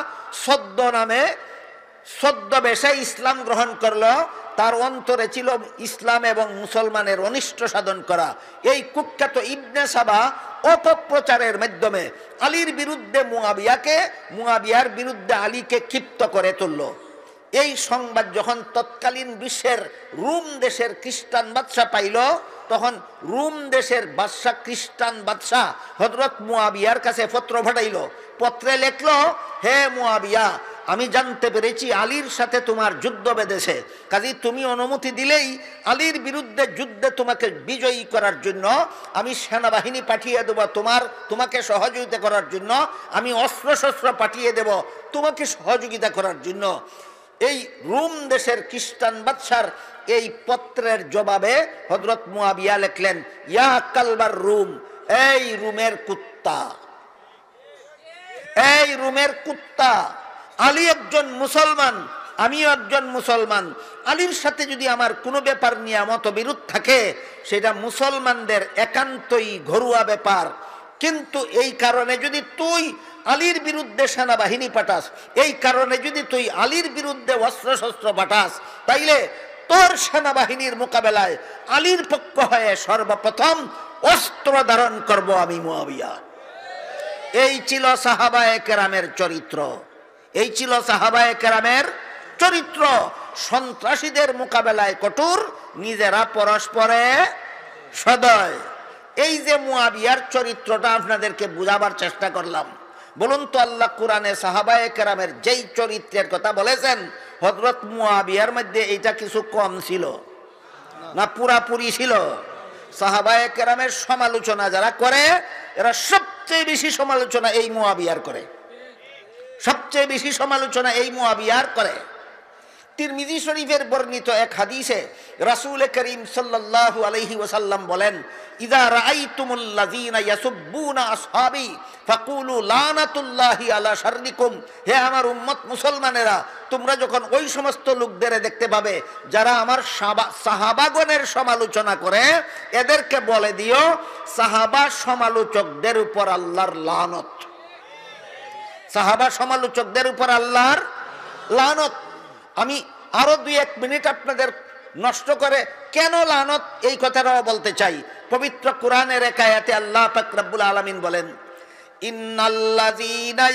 সদ্য নামে বেশে ইসলাম গ্রহণ করলো তার অন্তরে ছিল ইসলাম এবং মুসলমানের অনিষ্ট সাধন করা এই কুখ্যাত ইবনে সাবা অপপ্রচারের মাধ্যমে আলীর বিরুদ্ধে মুয়াবিয়াকে মুয়াবিয়ার বিরুদ্ধে আলীকে ক্ষিপ্ত করে তুলল এই সংবাদ যখন তৎকালীন বিশ্বের রুম দেশের খ্রিস্টান বাদশাহ পাইল তখন রুম দেশের বাদশাহ খ্রিস্টান বাদশাহ হজরত মুয়াবিয়ার কাছে পত্র ভাটাইল পত্রে লেখল হে মুয়াবিয়া আমি জানতে পেরেছি আলীর সাথে তোমার যুদ্ধ বেঁধেছে কাজে তুমি অনুমতি দিলেই আলীর বিরুদ্ধে যুদ্ধে তোমাকে বিজয়ী করার জন্য আমি সেনাবাহিনী পাঠিয়ে দেব তোমার তোমাকে সহযোগিতা করার জন্য আমি অস্ত্রশস্ত্র পাঠিয়ে দেব তোমাকে সহযোগিতা করার জন্য এই রুম দেশের খ্রিস্টান বাদশার এই পত্রের জবাবে হজরত মুয়াবিয়া লেখলেন ইয়া কালবার রুম এই রুমের কুত্তা এই রুমের কুত্তা আলী একজন মুসলমান আমিও একজন মুসলমান আলীর সাথে যদি আমার কোনো ব্যাপার নিয়ে মত বিরোধ থাকে সেটা মুসলমানদের একান্তই ঘরোয়া ব্যাপার কিন্তু এই কারণে যদি তুই আলীর বিরুদ্ধে সেনাবাহিনী পাঠাস এই কারণে যদি তুই আলীর বিরুদ্ধে অস্ত্রশস্ত্র পাঠাস তাইলে তোর সেনাবাহিনীর মোকাবেলায় আলীর পক্ষ হয়ে সর্বপ্রথম অস্ত্র ধারণ করব আমি মুয়াবিয়া এই ছিল সাহাবায়ে কেরামের চরিত্র এই ছিল সাহাবায় কেরামের চরিত্র সন্ত্রাসীদের মোকাবেলায় কঠোর নিজেরা পরস্পরে সদয় এই যে মুয়াবিয়ার চরিত্রটা আপনাদেরকে বুঝাবার চেষ্টা করলাম বলুন তো আল্লাহ কোরআনে সাহাবায় কেরামের যেই চরিত্রের কথা বলেছেন হজরত মুয়াবিয়ার মধ্যে এইটা কিছু কম ছিল না পুরাপুরি ছিল সাহাবায় কেরামের সমালোচনা যারা করে এরা সবচেয়ে বেশি সমালোচনা এই মুয়াবিয়ার করে সবচেয়ে বেশি সমালোচনা এই মোয়াবিয়ার করে তিরমিজি শরীফের বর্ণিত এক হাদিসে রাসুল করিম সাল্লাহ আলহি ওসাল্লাম বলেন ইদা রাআইতুমুল্লাযীনা ইয়াসুব্বুনা ফাকুলু হে আমার মুসলমানেরা তোমরা যখন ওই সমস্ত লোকদের দেখতে পাবে যারা আমার সমালোচনা করে এদেরকে বলে দিও সাহাবা সমালোচকদের উপর আল্লাহর লানত সাহাবা সমালোচকদের উপর আল্লাহর লানত আমি আরো দুই এক মিনিট আপনাদের নষ্ট করে কেন লানত এই কথাটাও বলতে চাই পবিত্র কোরআনের একায়াতে আল্লাহ ফাকরাবুল আলমিন বলেন ইন্নাল্লাযীনা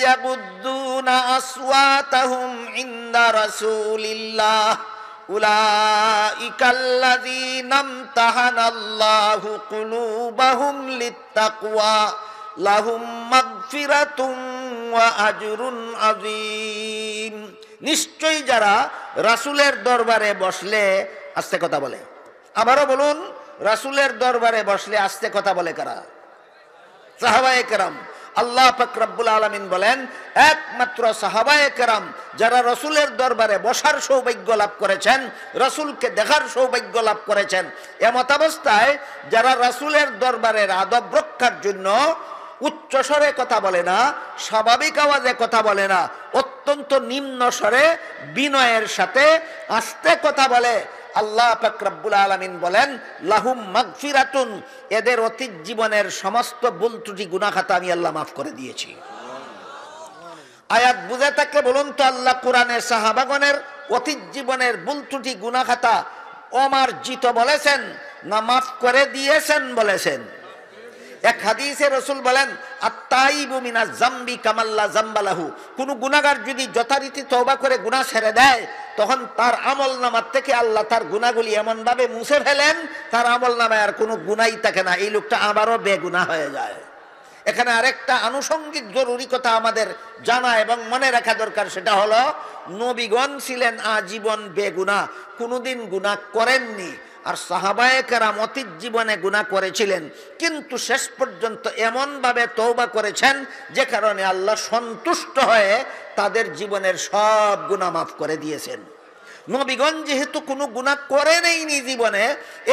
লাহুম নিশ্চয়ই যারা রাসুলের দরবারে বসলে আস্তে কথা বলে আবারও বলুন রাসুলের দরবারে বসলে আস্তে কথা বলে কারা সাহাবায়ে কেরাম আল্লাহ রব্বুল আলমিন বলেন একমাত্র সাহাবায়ে কেরাম যারা রসুলের দরবারে বসার সৌভাগ্য লাভ করেছেন রসুলকে দেখার সৌভাগ্য লাভ করেছেন এমতাবস্থায় যারা রসুলের দরবারের আদব রক্ষার জন্য উচ্চস্বরে কথা বলে না স্বাভাবিক আওয়াজে কথা বলে না অত্যন্ত নিম্ন স্বরে বিনয়ের সাথে আস্তে কথা বলে আল্লাহ ফাকরাবুল আলমিন বলেন লাহুম মাগফিরাতুন এদের অতীত জীবনের সমস্ত বুল ত্রুটি গুণাখাতা আমি আল্লাহ মাফ করে দিয়েছি আয়াত বুঝে থাকলে বলুন তো আল্লাহ কোরআনের সাহাবাগনের অতীত জীবনের বুল ত্রুটি গুণাখাতা অমার্জিত বলেছেন না মাফ করে দিয়েছেন বলেছেন এক হাদিসে রসুল বলেন আত্মাইবুমিনা জাম্বি কামাল্লা জাম্বালাহু কোনো গুণাগার যদি যথারীতি তবা করে গুণা সেরে দেয় তখন তার আমল নামার থেকে আল্লাহ তার গুণাগুলি এমনভাবে মুছে ফেলেন তার আমল নামায় আর কোনো গুণাই থাকে না এই লোকটা আবারও বেগুনা হয়ে যায় এখানে আরেকটা আনুষঙ্গিক জরুরি কথা আমাদের জানা এবং মনে রাখা দরকার সেটা হলো নবীগণ ছিলেন আজীবন বেগুনা কোনোদিন গুণা করেননি আর সাহাবায়কেরা মতির জীবনে গুণা করেছিলেন কিন্তু শেষ পর্যন্ত এমনভাবে তৌবা করেছেন যে কারণে আল্লাহ সন্তুষ্ট হয়ে তাদের জীবনের সব গুণা মাফ করে দিয়েছেন নবীগণ যেহেতু কোনো গুণা করে নেইনি জীবনে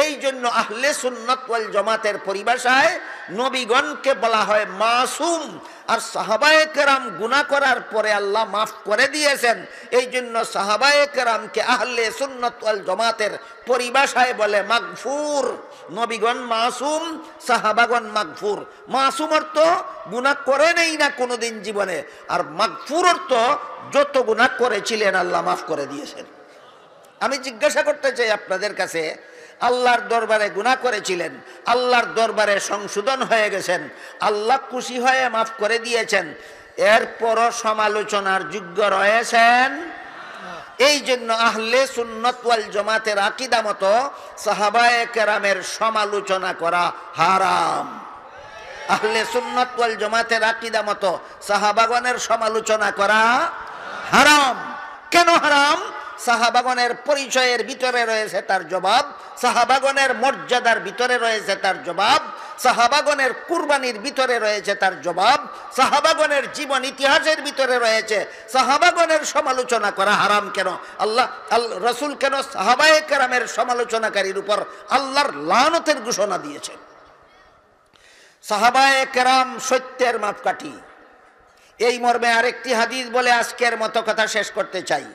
এই জন্য আহলে সুন্নত ওয়াল জমাতের পরিভাষায় নবীগণকে বলা হয় মাসুম আর সাহাবায়ে কেরাম গুণা করার পরে আল্লাহ মাফ করে দিয়েছেন এই জন্য সাহাবায়ে কেরামকে আহলে সুন্নত ওয়াল জমাতের পরিভাষায় বলে মাগফুর নবীগণ মাসুম সাহাবাগণ মাগফুর মাসুম অর্থ গুণা করে নেই না কোনোদিন জীবনে আর মাগফুর অর্থ যত গুণা করেছিলেন আল্লাহ মাফ করে দিয়েছেন আমি জিজ্ঞাসা করতে চাই আপনাদের কাছে আল্লাহর দরবারে গুণা করেছিলেন আল্লাহর দরবারে সংশোধন হয়ে গেছেন আল্লাহ খুশি হয়ে মাফ করে দিয়েছেন এরপরও সমালোচনার যোগ্য রয়েছেন এই জন্য আহলে সুন্নতওয়াল জমাতের আকিদা মতো সাহাবায়ে কেরামের সমালোচনা করা হারাম আহলে সুন্নতওয়াল জমাতের আকিদা মতো সাহাবাগনের সমালোচনা করা হারাম কেন হারাম সাহাবাগনের পরিচয়ের ভিতরে রয়েছে তার জবাব সাহাবাগনের মর্যাদার ভিতরে রয়েছে তার জবাব সাহাবাগনের কুরবানির ভিতরে রয়েছে তার জবাব সাহাবাগনের জীবন ইতিহাসের ভিতরে রয়েছে সাহাবাগনের সমালোচনা করা হারাম কেন আল্লাহ আল রসুল কেন সাহাবায়ে কেরামের সমালোচনাকারীর উপর আল্লাহর লানতের ঘোষণা দিয়েছেন সাহাবায়ে কেরাম সত্যের মাপকাঠি এই মর্মে আরেকটি হাদিস বলে আজকের মতো কথা শেষ করতে চাই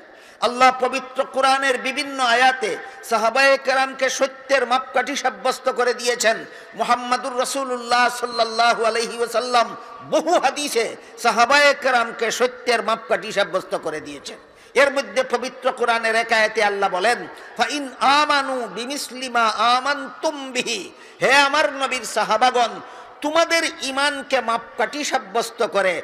আল্লাহ পবিত্র কোরআনের বিভিন্ন আয়াতে সাহাবায়ে কেরামকে সত্যের মাপকাঠি সাব্যস্ত করে দিয়েছেন মোহাম্মদুর রসুল্লাহ সাল্লাহ আলহি ওসাল্লাম বহু হাদিসে সাহাবায়ে কেরামকে সত্যের মাপকাঠি সাব্যস্ত করে দিয়েছেন এর মধ্যে পবিত্র কোরআনের একায়তে আল্লাহ বলেন ফাইন আমানু বিমিসলিমা আমান তুম্বিহি হে আমার নবীর সাহাবাগন তোমাদের ইমানকে মাপকাঠি সাব্যস্ত করে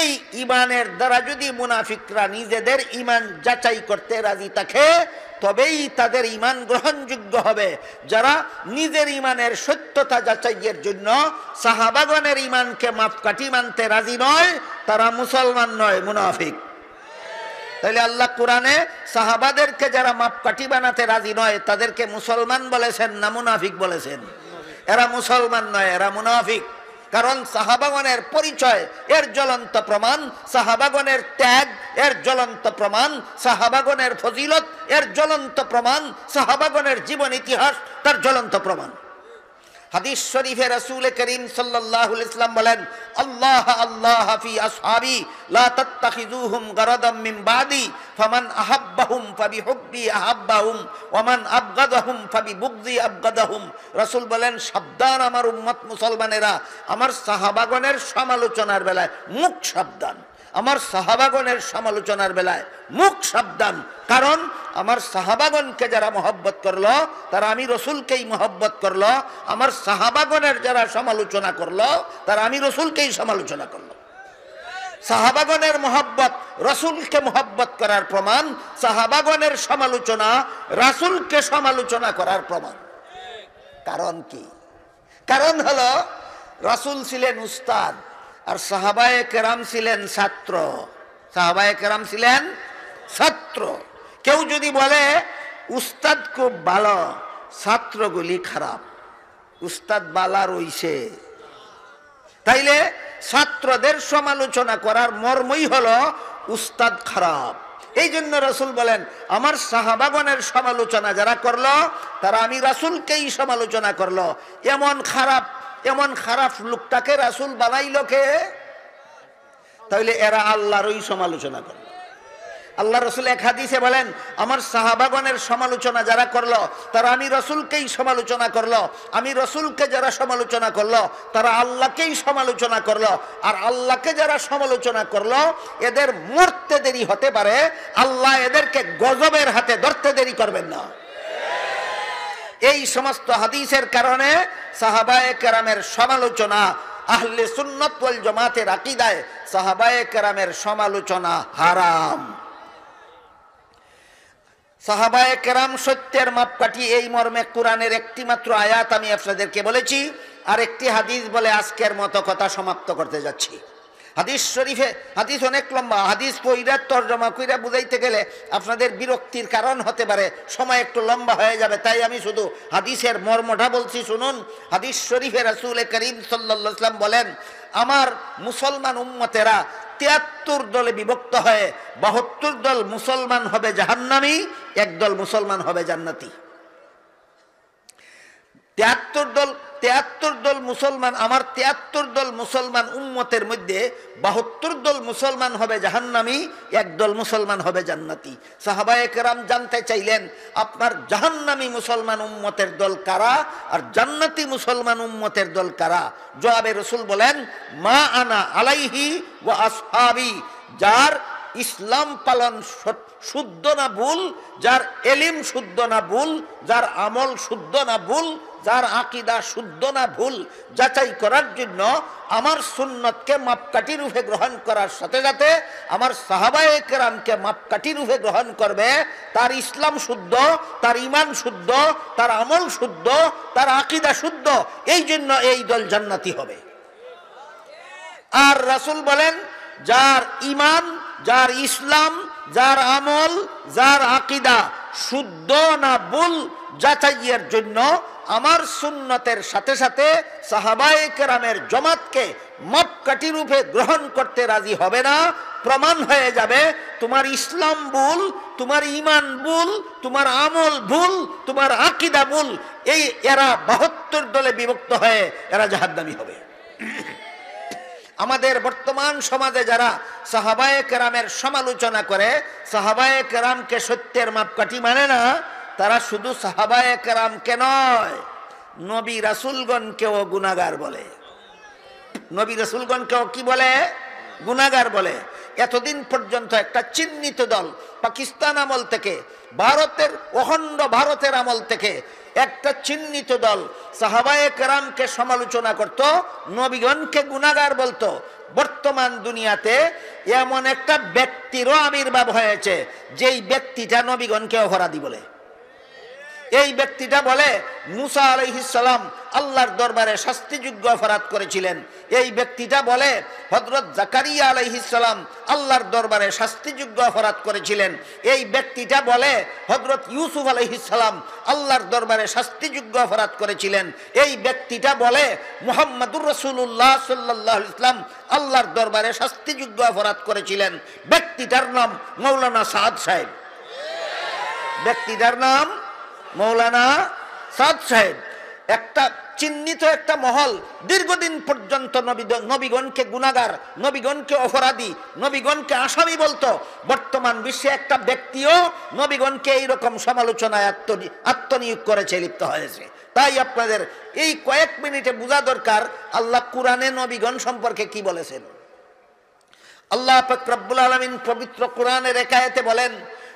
এই ইমানের দ্বারা যদি মুনাফিকরা নিজেদের ইমান যাচাই করতে রাজি থাকে তবেই তাদের ইমান গ্রহণযোগ্য হবে যারা নিজের ইমানের সত্যতা যাচাইয়ের জন্য সাহাবাগনের ইমানকে মাপকাঠি মানতে রাজি নয় তারা মুসলমান নয় মুনাফিক তাহলে আল্লাহ কোরআনে সাহাবাদেরকে যারা মাপকাঠি বানাতে রাজি নয় তাদেরকে মুসলমান বলেছেন না মুনাফিক বলেছেন এরা মুসলমান নয় এরা মুনাফিক কারণ সাহাবাগণের পরিচয় এর জ্বলন্ত প্রমাণ সাহাবাগণের ত্যাগ এর জ্বলন্ত প্রমাণ সাহাবাগণের ফজিলত এর জ্বলন্ত প্রমাণ সাহাবাগণের জীবন ইতিহাস তার জ্বলন্ত প্রমাণ হাদিস শরীফে রাসূল করিম সাল্লাল্লাহু আলাইহি সাল্লাম বলেন আল্লাহ আল্লাহ ফি আসহাবি লা তাত্তাখিযুহুম গারাদাম মিন বাদি ফামান আহাব্বাহুম ফাবিহুব্বি আহাব্বাহুম ওয়া মান আবগাদাহুম ফাবিবুগদি আবগাদাহুম রাসূল বলেন শব্দান আমার উম্মত মুসলমানেরা আমার সাহাবাগণের সমালোচনার বেলায় মুখ শব্দান আমার সাহাবাগণের সমালোচনার বেলায় মুখ সাবধান কারণ আমার সাহাবাগণকে যারা মহব্বত করল তারা আমি রসুলকেই মহব্বত করল আমার সাহাবাগণের যারা সমালোচনা করল তারা আমি রসুলকেই সমালোচনা করল সাহাবাগণের মহব্বত রসুলকে মহব্বত করার প্রমাণ সাহাবাগণের সমালোচনা রাসুলকে সমালোচনা করার প্রমাণ কারণ কি কারণ হলো রাসুল ছিলেন উস্তাদ আর সাহাবায়ে কেরাম ছিলেন ছাত্র সাহাবায়ে কেরাম ছিলেন ছাত্র কেউ যদি বলে উস্তাদ খুব ভালো ছাত্রগুলি খারাপ উস্তাদ বালা রইছে তাইলে ছাত্রদের সমালোচনা করার মর্মই হলো উস্তাদ খারাপ এই জন্য রাসুল বলেন আমার সাহাবাগনের সমালোচনা যারা করলো তারা আমি রাসুলকেই সমালোচনা করলো এমন খারাপ এমন খারাপ লোকটাকে রাসুল বানাইল কে তাহলে এরা ওই সমালোচনা করল আল্লাহ রসুল এক হাদিসে বলেন আমার সাহাবাগণের সমালোচনা যারা করলো তারা আমি রসুলকেই সমালোচনা করলো আমি রসুলকে যারা সমালোচনা করলো তারা আল্লাহকেই সমালোচনা করলো আর আল্লাহকে যারা সমালোচনা করলো এদের মরতে দেরি হতে পারে আল্লাহ এদেরকে গজবের হাতে ধরতে দেরি করবেন না এই সমস্ত হাদিসের কারণে সাহাবায়ে কেরামের সমালোচনা আহলে সুন্নত জমাতে রাখি দেয় সাহাবায়ে কেরামের সমালোচনা হারাম সাহাবায়ে কেরাম সত্যের মাপকাঠি এই মর্মে কোরআনের একটি মাত্র আয়াত আমি আপনাদেরকে বলেছি আর একটি হাদিস বলে আজকের মতো কথা সমাপ্ত করতে যাচ্ছি হাদিস শরীফে হাদিস অনেক লম্বা হাদিস কইরা তর্জমা কইরা বুঝাইতে গেলে আপনাদের বিরক্তির কারণ হতে পারে সময় একটু লম্বা হয়ে যাবে তাই আমি শুধু হাদিসের মর্মটা বলছি শুনুন হাদিস শরীফে রাসুল করিম সাল্লাম বলেন আমার মুসলমান উম্মতেরা তিয়াত্তর দলে বিভক্ত হয়ে বাহাত্তর দল মুসলমান হবে জাহান্নামি একদল মুসলমান হবে জান্নাতি তিয়াত্তর দল তেয়াত্তর দল মুসলমান আমার তেয়াত্তর দল মুসলমান উম্মতের মধ্যে বাহাত্তর দল মুসলমান হবে জাহান্নামি একদল মুসলমান হবে জান্নাতি সাহাবায়করাম জানতে চাইলেন আপনার জাহান্নামি মুসলমান উম্মতের দল কারা আর জান্নাতি মুসলমান উম্মতের দল কারা জবাবে রসুল বলেন মা আনা আলাইহি ও আসহাবি যার ইসলাম পালন শুদ্ধ না ভুল যার এলিম শুদ্ধ না ভুল যার আমল শুদ্ধ না ভুল যার আকিদা শুদ্ধ না ভুল যাচাই করার জন্য আমার সুন্নতকে মাপকাঠি রূপে গ্রহণ করার সাথে সাথে আমার সাহাবায়কেরামকে মাপকাঠি রূপে গ্রহণ করবে তার ইসলাম শুদ্ধ তার ইমান শুদ্ধ তার আমল শুদ্ধ তার আকিদা শুদ্ধ এই জন্য এই দল জান্নাতি হবে আর রাসুল বলেন যার ইমান যার ইসলাম যার আমল যার আকিদা শুদ্ধ না ভুল যাচাইয়ের জন্য আমার সুন্নতের সাথে সাথে সাহাবায় কেরামের জমাতকে মাপকাঠি রূপে গ্রহণ করতে রাজি হবে না প্রমাণ হয়ে যাবে তোমার ইসলাম ভুল তোমার ইমান ভুল তোমার আমল ভুল তোমার আকিদা ভুল এই এরা বাহাত্তর দলে বিভক্ত হয়ে এরা জাহাদামি হবে আমাদের বর্তমান সমাজে যারা সাহাবায়ে কেরামের সমালোচনা করে সাহাবায়ে কেরামকে সত্যের মাপকাঠি মানে না তারা শুধু সাহাবায় কারামকে নয় নবী রাসুলগণকেও গুনাগার বলে নবী রাসুলগণকেও কি বলে গুনাগার বলে এতদিন পর্যন্ত একটা চিহ্নিত দল পাকিস্তান আমল থেকে ভারতের অখণ্ড ভারতের আমল থেকে একটা চিহ্নিত দল সাহাবায় কারামকে সমালোচনা করত নবীগণকে গুনাগার বলতো বর্তমান দুনিয়াতে এমন একটা ব্যক্তিরও আবির্ভাব হয়েছে যেই ব্যক্তিটা নবীগণকে অহরাদি বলে এই ব্যক্তিটা বলে মুসা আলহিসাল্লাম আল্লাহর দরবারে শাস্তিযোগ্য অপরাধ করেছিলেন এই ব্যক্তিটা বলে হজরত জাকারিয়া আলহিসাল্লাম আল্লাহর দরবারে শাস্তিযোগ্য অপরাধ করেছিলেন এই ব্যক্তিটা বলে হজরত ইউসুফ আলহিসাল্লাম আল্লাহর দরবারে শাস্তিযোগ্য অপরাধ করেছিলেন এই ব্যক্তিটা বলে মোহাম্মদুর রসুল্লাহ সাল্লাহ ইসলাম আল্লাহর দরবারে শাস্তিযোগ্য অপরাধ করেছিলেন ব্যক্তিটার নাম মৌলানা সাদ সাহেব ব্যক্তিটার নাম মৌলানা সাদ সাহেব একটা চিহ্নিত একটা মহল দীর্ঘদিন পর্যন্ত নবী নবীগণকে গুণাগার নবীগণকে অপরাধী নবীগণকে আসামি বলতো বর্তমান বিশ্বে একটা ব্যক্তিও নবীগণকে এইরকম সমালোচনায় আত্মনিয়োগ করেছে লিপ্ত হয়েছে তাই আপনাদের এই কয়েক মিনিটে বোঝা দরকার আল্লাহ কোরআনে নবীগণ সম্পর্কে কি বলেছেন আল্লাহ ফকরাবুল আলমিন পবিত্র কোরআনের একায়েতে বলেন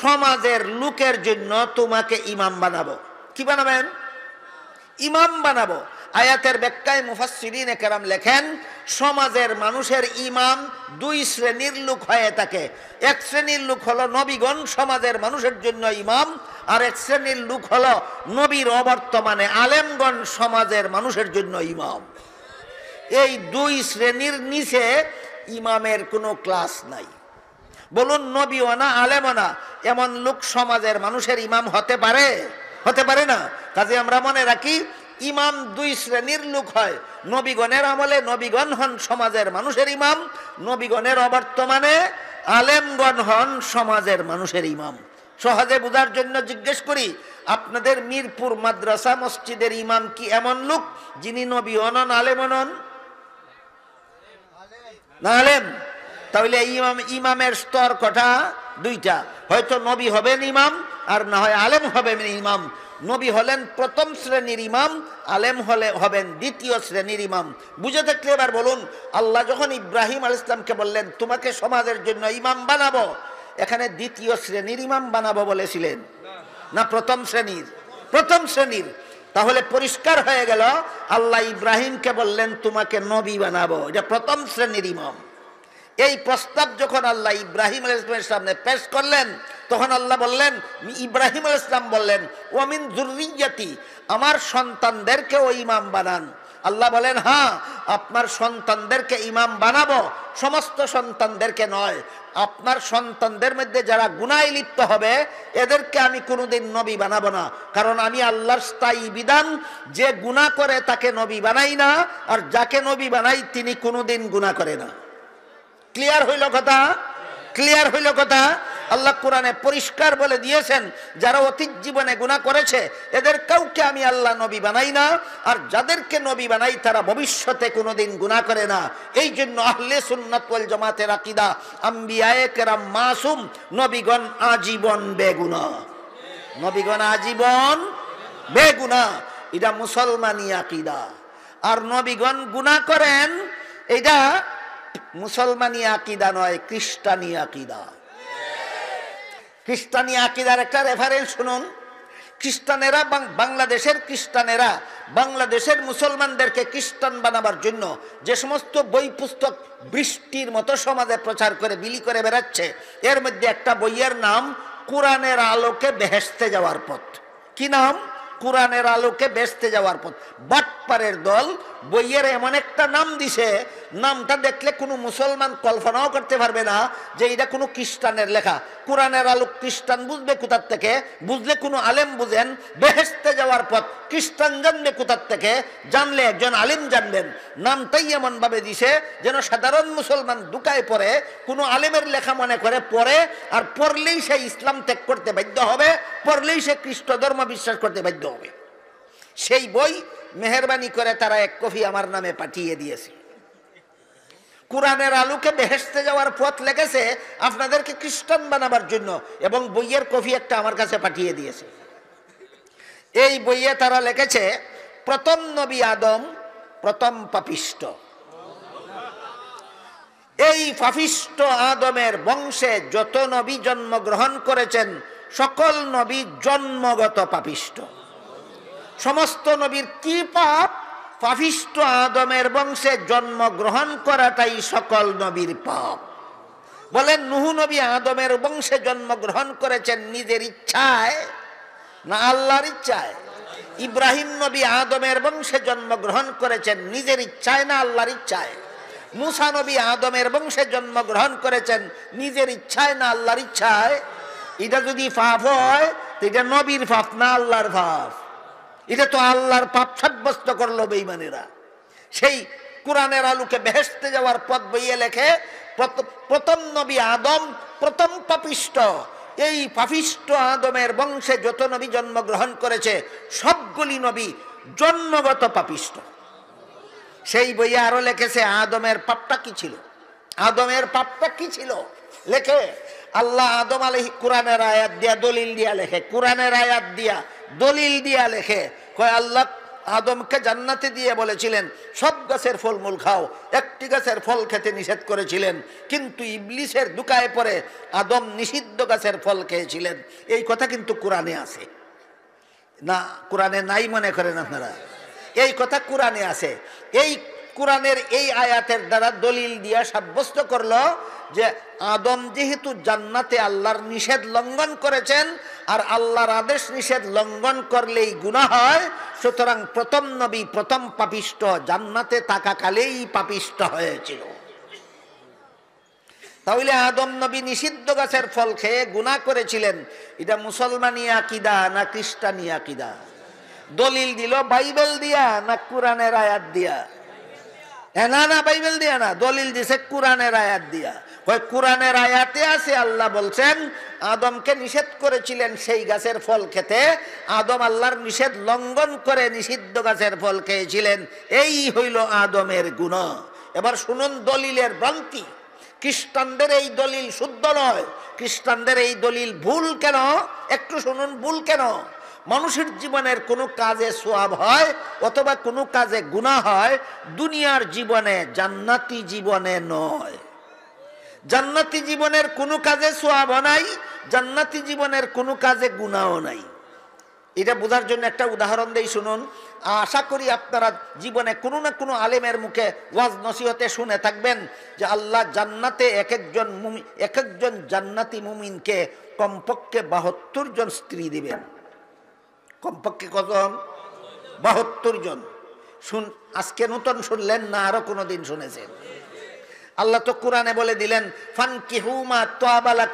সমাজের লোকের জন্য তোমাকে ইমাম বানাবো কি বানাবেন ইমাম বানাবো আয়াতের ব্যাখ্যায় মুফাসসিরিন কেরাম লেখেন সমাজের মানুষের ইমাম দুই শ্রেণীর লোক হয়ে থাকে এক শ্রেণীর লোক হলো নবীগণ সমাজের মানুষের জন্য ইমাম আর এক শ্রেণীর লোক হলো নবীর অবর্তমানে আলেমগণ সমাজের মানুষের জন্য ইমাম এই দুই শ্রেণীর নিচে ইমামের কোনো ক্লাস নাই বলুন নবী ওনা আলেমনা এমন লোক সমাজের মানুষের ইমাম হতে পারে হতে পারে না কাজে আমরা মনে রাখি ইমাম দুই শ্রেণীর লোক হয় নবীগণের আমলে নবীগণ হন সমাজের মানুষের ইমাম নবীগণের অবর্তমানে আলেমগণ হন সমাজের মানুষের ইমাম সহজে বোঝার জন্য জিজ্ঞেস করি আপনাদের মিরপুর মাদ্রাসা মসজিদের ইমাম কি এমন লোক যিনি নবী অনন আলেম অনন না আলেম তাহলে ইমাম ইমামের স্তর কটা দুইটা হয়তো নবী হবেন ইমাম আর না হয় আলেম হবেন ইমাম নবী হলেন প্রথম শ্রেণীর ইমাম আলেম হলে হবেন দ্বিতীয় শ্রেণীর ইমাম বুঝে থাকলে এবার বলুন আল্লাহ যখন ইব্রাহিম আল ইসলামকে বললেন তোমাকে সমাজের জন্য ইমাম বানাবো এখানে দ্বিতীয় শ্রেণীর ইমাম বানাবো বলেছিলেন না প্রথম শ্রেণীর প্রথম শ্রেণীর তাহলে পরিষ্কার হয়ে গেল আল্লাহ ইব্রাহিমকে বললেন তোমাকে নবী বানাবো এটা প্রথম শ্রেণীর ইমাম এই প্রস্তাব যখন আল্লাহ ইব্রাহিম আল ইসলামের সামনে পেশ করলেন তখন আল্লাহ বললেন ইব্রাহিম আল ইসলাম বললেন ওমিন জুরিয়াতি আমার ও ইমাম বানান আল্লাহ বলেন হ্যাঁ আপনার সন্তানদেরকে ইমাম বানাবো সমস্ত সন্তানদেরকে নয় আপনার সন্তানদের মধ্যে যারা গুনায় লিপ্ত হবে এদেরকে আমি কোনোদিন নবী বানাবো না কারণ আমি আল্লাহর স্থায়ী বিধান যে গুণা করে তাকে নবী বানাই না আর যাকে নবী বানাই তিনি কোনোদিন গুণা করে না ক্লিয়ার হইল কথা ক্লিয়ার হইল কথা আল্লাহ কোরআনে পরিষ্কার বলে দিয়েছেন যারা অতীত জীবনে গুণা করেছে এদের কাউকে আমি আল্লাহ নবী বানাই না আর যাদেরকে নবী বানাই তারা ভবিষ্যতে কোনোদিন গুণা করে না এই জন্য আহলে সুন্নাতল জমাতে রাকিদা আম্বি কেরাম মাসুম নবীগণ আজীবন বেগুনা নবীগণ আজীবন বেগুনা এটা মুসলমানি আকিদা আর নবীগণ গুণা করেন এটা মুসলমানি আকিদা নয় খ্রিস্টানি আকিদা খ্রিস্টানি আকিদার একটা রেফারেন্স শুনুন খ্রিস্টানেরা বাংলাদেশের খ্রিস্টানেরা বাংলাদেশের মুসলমানদেরকে খ্রিস্টান বানাবার জন্য যে সমস্ত বই পুস্তক বৃষ্টির মতো সমাজে প্রচার করে বিলি করে বেড়াচ্ছে এর মধ্যে একটা বইয়ের নাম কোরআনের আলোকে বেহেস্তে যাওয়ার পথ কি নাম কোরআনের আলোকে বেসতে যাওয়ার পথ বাট বাটপারের দল বইয়ের এমন একটা নাম দিছে নামটা দেখলে কোনো মুসলমান কল্পনাও করতে পারবে না যে এটা কোনো খ্রিস্টানের লেখা কোরআনের আলোক খ্রিস্টান বুঝবে কোথার থেকে বুঝলে কোনো আলেম বুঝেন বেহেস্তে যাওয়ার পথ খ্রিস্টান জানবে কোথার থেকে জানলে একজন আলেম জানবেন নামটাই এমনভাবে দিছে যেন সাধারণ মুসলমান দুকায় পরে কোনো আলেমের লেখা মনে করে পড়ে আর পড়লেই সে ইসলাম ত্যাগ করতে বাধ্য হবে পড়লেই সে খ্রিস্ট ধর্ম বিশ্বাস করতে বাধ্য হবে সেই বই মেহরবানি করে তারা এক কফি আমার নামে পাঠিয়ে দিয়েছে কোরআনের আলোকে বেহেসতে যাওয়ার পথ লেগেছে আপনাদেরকে খ্রিস্টান বানাবার জন্য এবং বইয়ের কফি একটা আমার কাছে পাঠিয়ে দিয়েছে এই বইয়ে তারা লিখেছে প্রথম নবী আদম প্রথম পাপিষ্ট এই পাপিষ্ট আদমের বংশে যত নবী জন্মগ্রহণ করেছেন সকল নবী জন্মগত পাপিষ্ট সমস্ত নবীর কি পাপ পাপিষ্ট আদমের বংশে গ্রহণ করাটাই সকল নবীর পাপ বলেন নুহু নবী আদমের বংশে গ্রহণ করেছেন নিজের ইচ্ছায় না আল্লাহর ইচ্ছায় ইব্রাহিম নবী আদমের বংশে জন্ম গ্রহণ করেছেন নিজের ইচ্ছায় না আল্লাহর ইচ্ছায় মুসা নবী আদমের বংশে গ্রহণ করেছেন নিজের ইচ্ছায় না আল্লাহর ইচ্ছায় এটা যদি পাপ হয় এটা নবীর পাপ না আল্লাহর পাপ এটা তো আল্লাহর পাপ সাব্যস্ত করলো বেইমানেরা সেই কোরআনের আলুকে বেহেস্তে যাওয়ার পথ বইয়ে লেখে প্রথম নবী আদম প্রথম পাপিষ্ট এই পাপিষ্ট আদমের বংশে যত নবী জন্মগ্রহণ করেছে সবগুলি নবী জন্মগত পাপিষ্ট সেই বইয়ে আরো লেখেছে আদমের পাপটা কি ছিল আদমের পাপটা কি ছিল লেখে আল্লাহ আদম আলহি কোরআনের আয়াত দিয়া দলিল দিয়া লেখে কোরআনের আয়াত দিয়া দলিল দিয়া লেখে কয় আল্লাহ আদমকে জান্নাতে দিয়ে বলেছিলেন সব গাছের ফলমূল খাও একটি গাছের ফল খেতে নিষেধ করেছিলেন কিন্তু ইবলিসের দুকায় পরে আদম নিষিদ্ধ গাছের ফল খেয়েছিলেন এই কথা কিন্তু কোরআনে আছে না কোরআনে নাই মনে করেন আপনারা এই কথা কোরআনে আছে এই কোরআনের এই আয়াতের দ্বারা দলিল দিয়া সাব্যস্ত করল যে আদম যেহেতু জান্নাতে আল্লাহর নিষেধ লঙ্ঘন করেছেন আর আল্লাহর আদেশ নিষেধ লঙ্ঘন করলেই গুণা হয় সুতরাং প্রথম নবী প্রথম পাপিষ্ট জান্নাতে থাকাকালেই পাপিষ্ট হয়েছিল তাহলে আদম নবী নিষিদ্ধ গাছের ফল খেয়ে গুণা করেছিলেন এটা মুসলমানি আকিদা না খ্রিস্টানি আকিদা দলিল দিল বাইবেল দিয়া না কোরআনের আয়াত দিয়া না না বাইবেল দিয়া না দলিল দিছে কোরআনের আয়াত দিয়া কয় কোরআনের আয়াতে আছে আল্লাহ বলছেন আদমকে নিষেধ করেছিলেন সেই গাছের ফল খেতে আদম আল্লাহর নিষেধ লঙ্ঘন করে নিষিদ্ধ গাছের ফল খেয়েছিলেন এই হইল আদমের গুণ এবার শুনুন দলিলের ভ্রান্তি খ্রিস্টানদের এই দলিল শুদ্ধ নয় খ্রিস্টানদের এই দলিল ভুল কেন একটু শুনুন ভুল কেন মানুষের জীবনের কোনো কাজে সোয়াব হয় অথবা কোনো কাজে গুণা হয় দুনিয়ার জীবনে জান্নাতি জীবনে নয় জান্নাতি জীবনের কোনো কাজে সোয়াব নাই জান্নাতি জীবনের কোনো কাজে গুণাও নাই এটা বোঝার জন্য একটা উদাহরণ দেই শুনুন আশা করি আপনারা জীবনে কোনো না কোনো আলেমের মুখে ওয়াজ নসিহতে শুনে থাকবেন যে আল্লাহ জান্নাতে এক একজন মুমি এক একজন জান্নাতি মুমিনকে কমপক্ষে বাহাত্তর জন স্ত্রী দিবেন কমপক্ষে কজন বাহাত্তর জন শুন আজকে নূতন শুনলেন না আরো কোনো দিন শুনেছেন আল্লাহ তো কোরআনে বলে দিলেন তোয়াবালা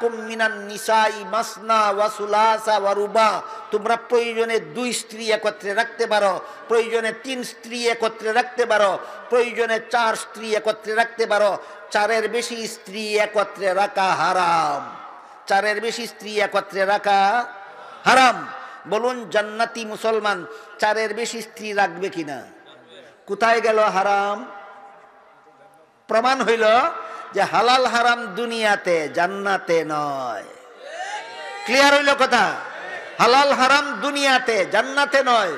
ওয়ারুবা তোমরা প্রয়োজনে দুই স্ত্রী একত্রে রাখতে পারো প্রয়োজনে তিন স্ত্রী একত্রে রাখতে পারো প্রয়োজনে চার স্ত্রী একত্রে রাখতে পারো চারের বেশি স্ত্রী একত্রে রাখা হারাম চারের বেশি স্ত্রী একত্রে রাখা হারাম বলুন জান্নাতি মুসলমান চারের বেশি স্ত্রী রাখবে কিনা কোথায় গেল হারাম প্রমাণ হইল যে হালাল হারাম দুনিয়াতে জান্নাতে নয় ক্লিয়ার হইল কথা হালাল হারাম দুনিয়াতে জান্নাতে নয়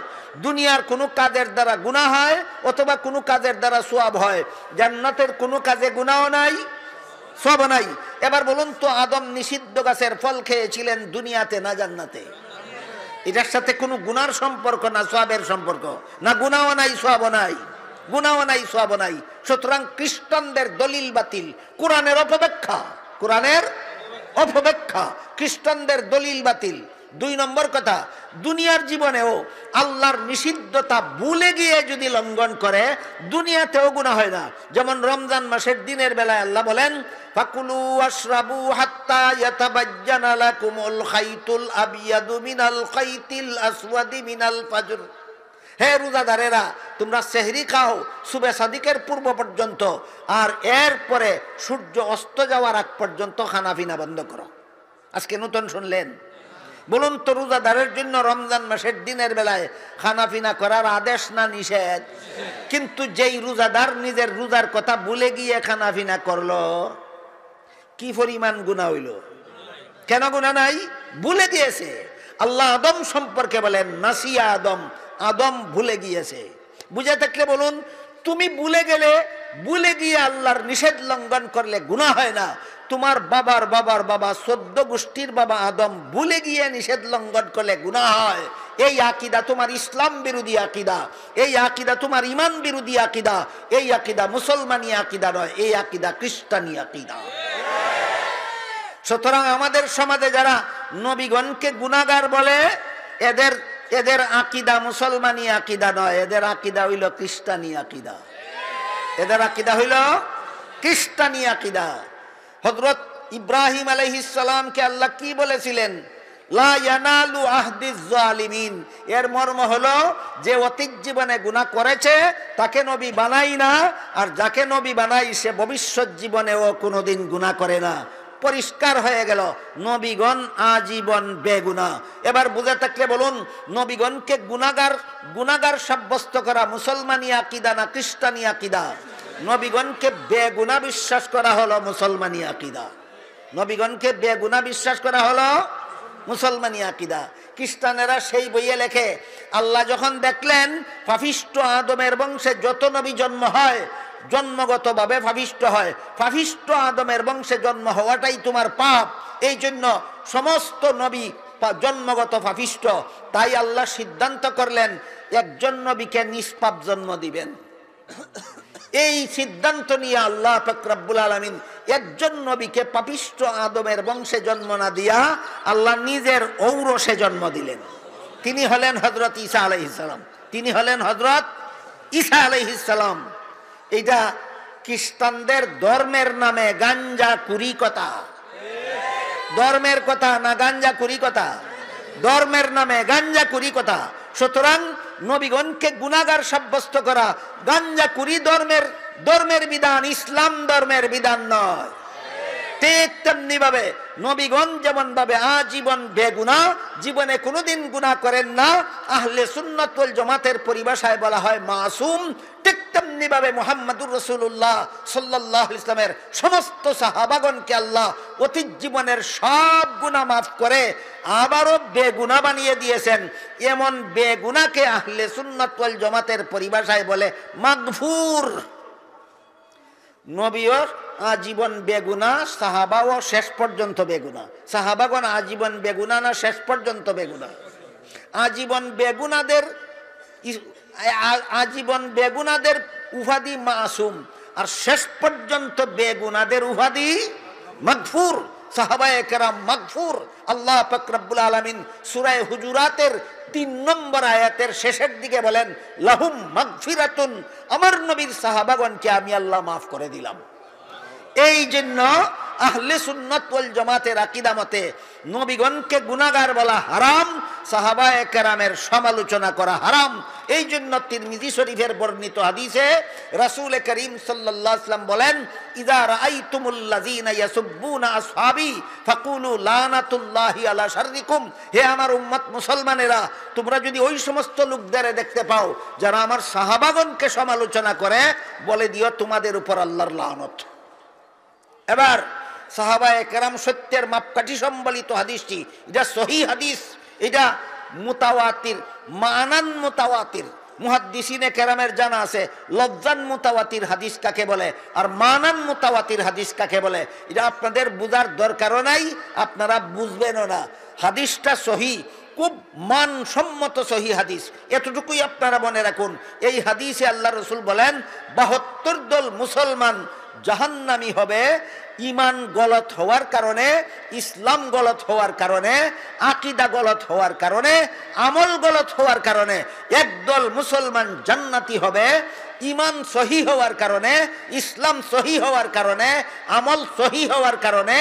দুনিয়ার কোনো কাজের দ্বারা গুণা হয় অথবা কোনো কাজের দ্বারা সোয়াব হয় জান্নাতের কোনো কাজে গুণাও নাই সব নাই এবার বলুন তো আদম নিষিদ্ধ গাছের ফল খেয়েছিলেন দুনিয়াতে না জান্নাতে এটার সাথে কোনো গুনার সম্পর্ক না সবের সম্পর্ক না গুণাও নাই সব নাই গুণাও নাই সব নাই সুতরাং খ্রিস্টানদের দলিল বাতিল কোরআনের অপব্যাখ্যা কোরআনের অপব্যাখ্যা খ্রিস্টানদের দলিল বাতিল দুই নম্বর কথা দুনিয়ার জীবনেও আল্লাহর নিষিদ্ধতা ভুলে গিয়ে যদি লঙ্ঘন করে দুনিয়াতেও গুণা হয় না যেমন রমজান মাসের দিনের বেলায় আল্লাহ বলেন ফাকুলু খাইতুল মিনাল খাইতিল মিনাল হে রোজাদারেরা তোমরা সেহরি খাও সুবে সাদিকের পূর্ব পর্যন্ত আর এরপরে সূর্য অস্ত যাওয়ার আগ পর্যন্ত খানা বন্ধ করো আজকে নতুন শুনলেন বলুন তো রোজাদারের জন্য রমজান মাসের দিনের বেলায় খানাফিনা করার আদেশ না নিষেধ কিন্তু যেই রোজাদার নিজের রোজার কথা ভুলে গিয়ে খানাফিনা করলো কি পরিমাণ গুণা হইল কেন গুণা নাই ভুলে দিয়েছে আল্লাহ আদম সম্পর্কে বলেন নাসিয়া আদম আদম ভুলে গিয়েছে বুঝে থাকলে বলুন তুমি ভুলে গেলে বলে গিয়ে আল্লাহর নিষেধ লঙ্ঘন করলে গুণা হয় না তোমার বাবার বাবার বাবা সদ্য গোষ্ঠীর বাবা আদম বুলে গিয়ে নিষেধ লঙ্ঘন করলে গুণা হয় এই আকিদা তোমার ইসলাম বিরোধী আকিদা এই আকিদা তোমার ইমান বিরোধী আকিদা এই আকিদা মুসলমানি আকিদা নয় এই আকিদা খ্রিস্টানি আকিদা সুতরাং আমাদের সমাজে যারা নবীগণকে গুণাগার বলে এদের এদের আকিদা মুসলমানি আকিদা নয় এদের আকিদা হইল খ্রিস্টানি আকিদা এদের আকিদা হইল খ্রিস্টানি আকিদা হজরত ইব্রাহিম আলহিসামকে আল্লাহ কি বলেছিলেন এর মর্ম হলো যে অতীত জীবনে গুণা করেছে তাকে নবী বানাই না আর যাকে নবী বানাই সে ভবিষ্যৎ জীবনেও কোনোদিন গুণা করে না পরিষ্কার হয়ে গেল নবীগণ আজীবন বেগুনা এবার বুঝে থাকলে বলুন নবীগণকে গুণাগার গুণাগার সাব্যস্ত করা মুসলমানি আকিদা না খ্রিস্টানি আকিদা নবীগণকে বেগুনা বিশ্বাস করা হলো মুসলমানি আকিদা নবীগণকে বেগুনা বিশ্বাস করা হলো মুসলমানি আকিদা খ্রিস্টানেরা সেই বইয়ে লেখে আল্লাহ যখন দেখলেন পাফিষ্ট আদমের বংশে যত নবী জন্ম হয় জন্মগতভাবে ফাভিষ্ট হয় ফাভিষ্ট আদমের বংশে জন্ম হওয়াটাই তোমার পাপ এই জন্য সমস্ত নবী জন্মগত ফাভিষ্ট তাই আল্লাহ সিদ্ধান্ত করলেন একজন নবীকে নিষ্পাপ জন্ম দিবেন এই সিদ্ধান্ত নিয়ে আল্লাহ ফকরাবুল আলমিন একজন নবীকে পাপিষ্ট আদমের বংশে জন্ম না দিয়া আল্লাহ নিজের ঔরসে জন্ম দিলেন তিনি হলেন হজরত ঈসা আলহিসাম তিনি হলেন হজরত ঈসা আলহিসাম এটা খ্রিস্টানদের ধর্মের নামে গাঞ্জা কুরি কথা ধর্মের কথা না গাঞ্জা কুরি কথা ধর্মের নামে গাঞ্জা কুরি কথা সুতরাং নবীগণকে গুণাগার সাব্যস্ত করা গাঞ্জা কুরি ধর্মের ধর্মের বিধান ইসলাম ধর্মের বিধান নয় ঠিক তেমনি ভাবে নবীগণ যেমন ভাবে আজীবন বেগুনা জীবনে গুণা করেন না আহলে সুন্নতল জমাতের পরিভাষায় বলা হয় মাসুম ঠিক তেমনিভাবে মোহাম্মদুর রসুল্লাহ সাল্লাহ ইসলামের সমস্ত সাহাবাগনকে আল্লাহ অতীত জীবনের সব গুণা মাফ করে আবারও বেগুনা বানিয়ে দিয়েছেন এমন বেগুনাকে আহলে সুন্নতল জমাতের পরিভাষায় বলে মাগফুর নবীয় আজীবন বেগুনা সাহাবাও শেষ পর্যন্ত বেগুনা সাহাবাগন আজীবন বেগুনা না শেষ পর্যন্ত বেগুনা আজীবন বেগুনাদের আজীবন বেগুনাদের উপাধি মাসুম আর শেষ পর্যন্ত বেগুনাদের উপাধি মকফুর আল্লাহ সুরায় হুজুরাতের তিন নম্বর আয়াতের শেষের দিকে বলেন লাহুম আমার নবীর সাহাবাগণকে আমি আল্লাহ মাফ করে দিলাম এই জন্য আহলে সুন্নত ওয়াল জামাতের আকিদা মতে নবীগণকে গুণাগার বলা হারাম সাহাবায়ে কেরামের সমালোচনা করা হারাম এই জন্য তিরমিজি শরীফের বর্ণিত হাদিসে রাসূল করিম সাল্লাল্লাহু আলাইহি সাল্লাম বলেন ইদা রাআইতুমুল লাযিনা ইয়াসুব্বুনা আসহাবি ফাকুলু লানাতুল্লাহি আলা শাররিকুম হে আমার উম্মত মুসলমানেরা তোমরা যদি ওই সমস্ত লোকদের দেখতে পাও যারা আমার সাহাবাগণকে সমালোচনা করে বলে দিও তোমাদের উপর আল্লাহর লানত এবার সাহাবা একরাম সত্যের মাপকাঠি সম্বলিত হাদিসটি এটা সহি হাদিস এটা মুতাওয়াতির মানান মুতাওয়াতির মুহাদ্দিসিনে কেরামের জানা আছে লজ্জান মুতাওয়াতির হাদিস কাকে বলে আর মানান মুতাওয়াতির হাদিস কাকে বলে এটা আপনাদের বুঝার দরকারও নাই আপনারা বুঝবেনও না হাদিসটা সহি খুব মানসম্মত সহি হাদিস এতটুকুই আপনারা মনে রাখুন এই হাদিসে আল্লাহ রসুল বলেন বাহাত্তর দল মুসলমান জাহান্নামি হবে ইমান গলত হওয়ার কারণে ইসলাম গলত হওয়ার কারণে আকিদা গলত হওয়ার কারণে আমল গলত হওয়ার কারণে একদল মুসলমান জান্নাতি হবে ইমান সহি হওয়ার কারণে ইসলাম সহি হওয়ার কারণে আমল সহি হওয়ার কারণে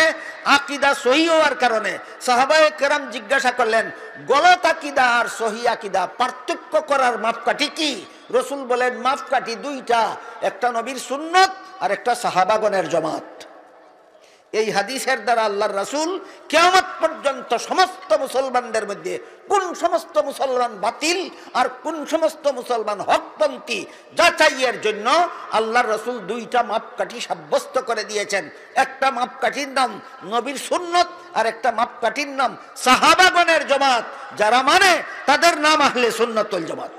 আকিদা সহি হওয়ার কারণে সাহাবায় কেরাম জিজ্ঞাসা করলেন গলত আকিদা আর সহি আকিদা পার্থক্য করার মাপকাঠি কি রসুল বলেন মাপকাঠি দুইটা একটা নবীর সুন্নত আর একটা সাহাবাগনের জমাত এই হাদিসের দ্বারা আল্লাহর রাসুল কেমত পর্যন্ত সমস্ত মুসলমানদের মধ্যে কোন সমস্ত মুসলমান বাতিল আর কোন সমস্ত মুসলমান হকপন্থী যাচাইয়ের জন্য আল্লাহর রাসুল দুইটা মাপকাঠি সাব্যস্ত করে দিয়েছেন একটা মাপকাঠির নাম নবীর সুন্নত আর একটা মাপকাঠির নাম সাহাবাগণের জমাত যারা মানে তাদের নাম আহলে সুন্নতল জমাত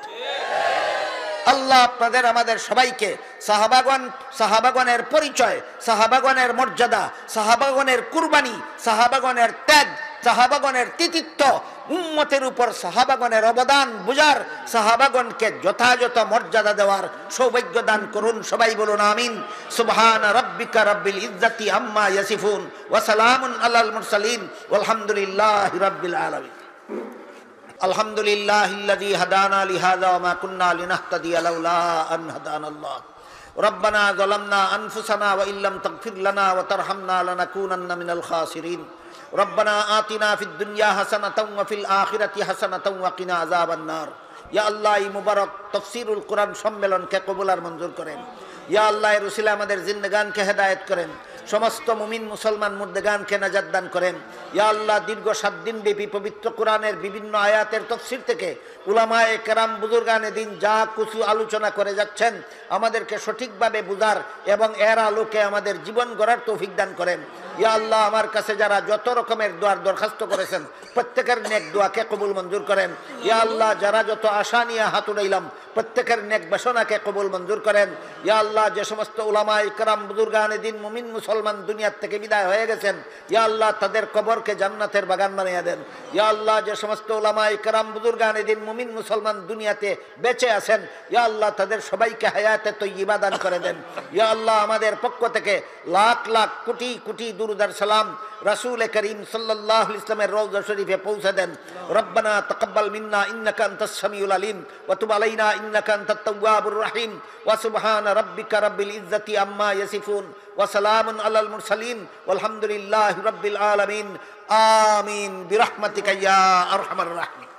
আল্লাহ আপনাদের আমাদের সবাইকে সাহাবাগন সাহাবাগনের পরিচয় সাহাবাগনের মর্যাদা সাহাবাগনের কুরবানি সাহাবাগনের ত্যাগ সাহাবাগনের কৃতিত্ব উম্মতের উপর সাহাবাগনের অবদান বুঝার সাহাবাগনকে যথাযথ মর্যাদা দেওয়ার সৌভাগ্য দান করুন সবাই বলুন আমিন সুবহান রব্বিকা রব্বিল ইজ্জাতি আম্মা ইয়াসিফুন ওয়া সালামুন আলাল মুরসালিন আলহামদুলিল্লাহি রব্বিল আলামিন আলহামদুলিল্লাহ الذي هدانا لهذا وما كنا لنهتدي لولا ان هدانا الله ربنا ظلمنا انفسنا وان لم تغفر لنا وترحمنا لنكونن من الخاسرين ربنا آتنا في الدنيا حسنة وفي الآخرة حسنة وقنا عذاب النار ইয়া আল্লাহ মুবারক তফসিরুল কোরআন সম্মেলনকে কবুলার মঞ্জুর করেন ইয়া আল্লাহ রসিলা আমাদের জিন্দগানকে হেদায়ত করেন সমস্ত মুমিন মুসলমান মুর্দেগানকে নাজাদ দান করেন ইয়া আল্লাহ দীর্ঘ সাত দিন ব্যাপী পবিত্র কোরআনের বিভিন্ন আয়াতের তফসির থেকে উলামায়ে কেরাম বুজুর্গানে দিন যা কুচু আলোচনা করে যাচ্ছেন আমাদেরকে সঠিকভাবে বুজার এবং এর আলোকে আমাদের জীবন গড়ার তৌফিক দান করেন ইয়া আল্লাহ আমার কাছে যারা যত রকমের দোয়ার দরখাস্ত করেছেন প্রত্যেকের নেক দোয়াকে কবুল মঞ্জুর করেন ইয়া আল্লাহ যারা যত আশা নিয়ে হাত উড়াইলাম প্রত্যেকের নেক বাসনাকে কবুল মঞ্জুর করেন ইয়া আল্লাহ যে সমস্ত উলামা ইকরাম দুর্গান দিন মুমিন মুসলমান দুনিয়ার থেকে বিদায় হয়ে গেছেন ইয়া আল্লাহ তাদের কবরকে জান্নাতের বাগান বানিয়ে দেন ইয়া আল্লাহ যে সমস্ত উলামা ইকরাম দুর্গান দিন মুমিন মুসলমান দুনিয়াতে বেঁচে আছেন ইয়া আল্লাহ তাদের সবাইকে হায়াতে তৈবা দান করে দেন ইয়া আল্লাহ আমাদের পক্ষ থেকে লাখ লাখ কোটি কোটি দূর দুরুদার সালাম রাসুল করিম সাল্লাহ ইসলামের রৌজা শরীফে পৌঁছে দেন রব্বানা তকব্বাল মিন্না ইন্নাকা সামিউল আলিম ওয়া আলাইনা ইন্নাকা আনতাত তাওয়াবুর রহিম ওয়া সুবহান আম্মা ইয়াসিফুন ওয়া আলাল মুরসালিন ওয়ালহামদুলিল্লাহি রাব্বিল আলামিন আমিন বিরহমাতিকা ইয়া আরহামার রাহিম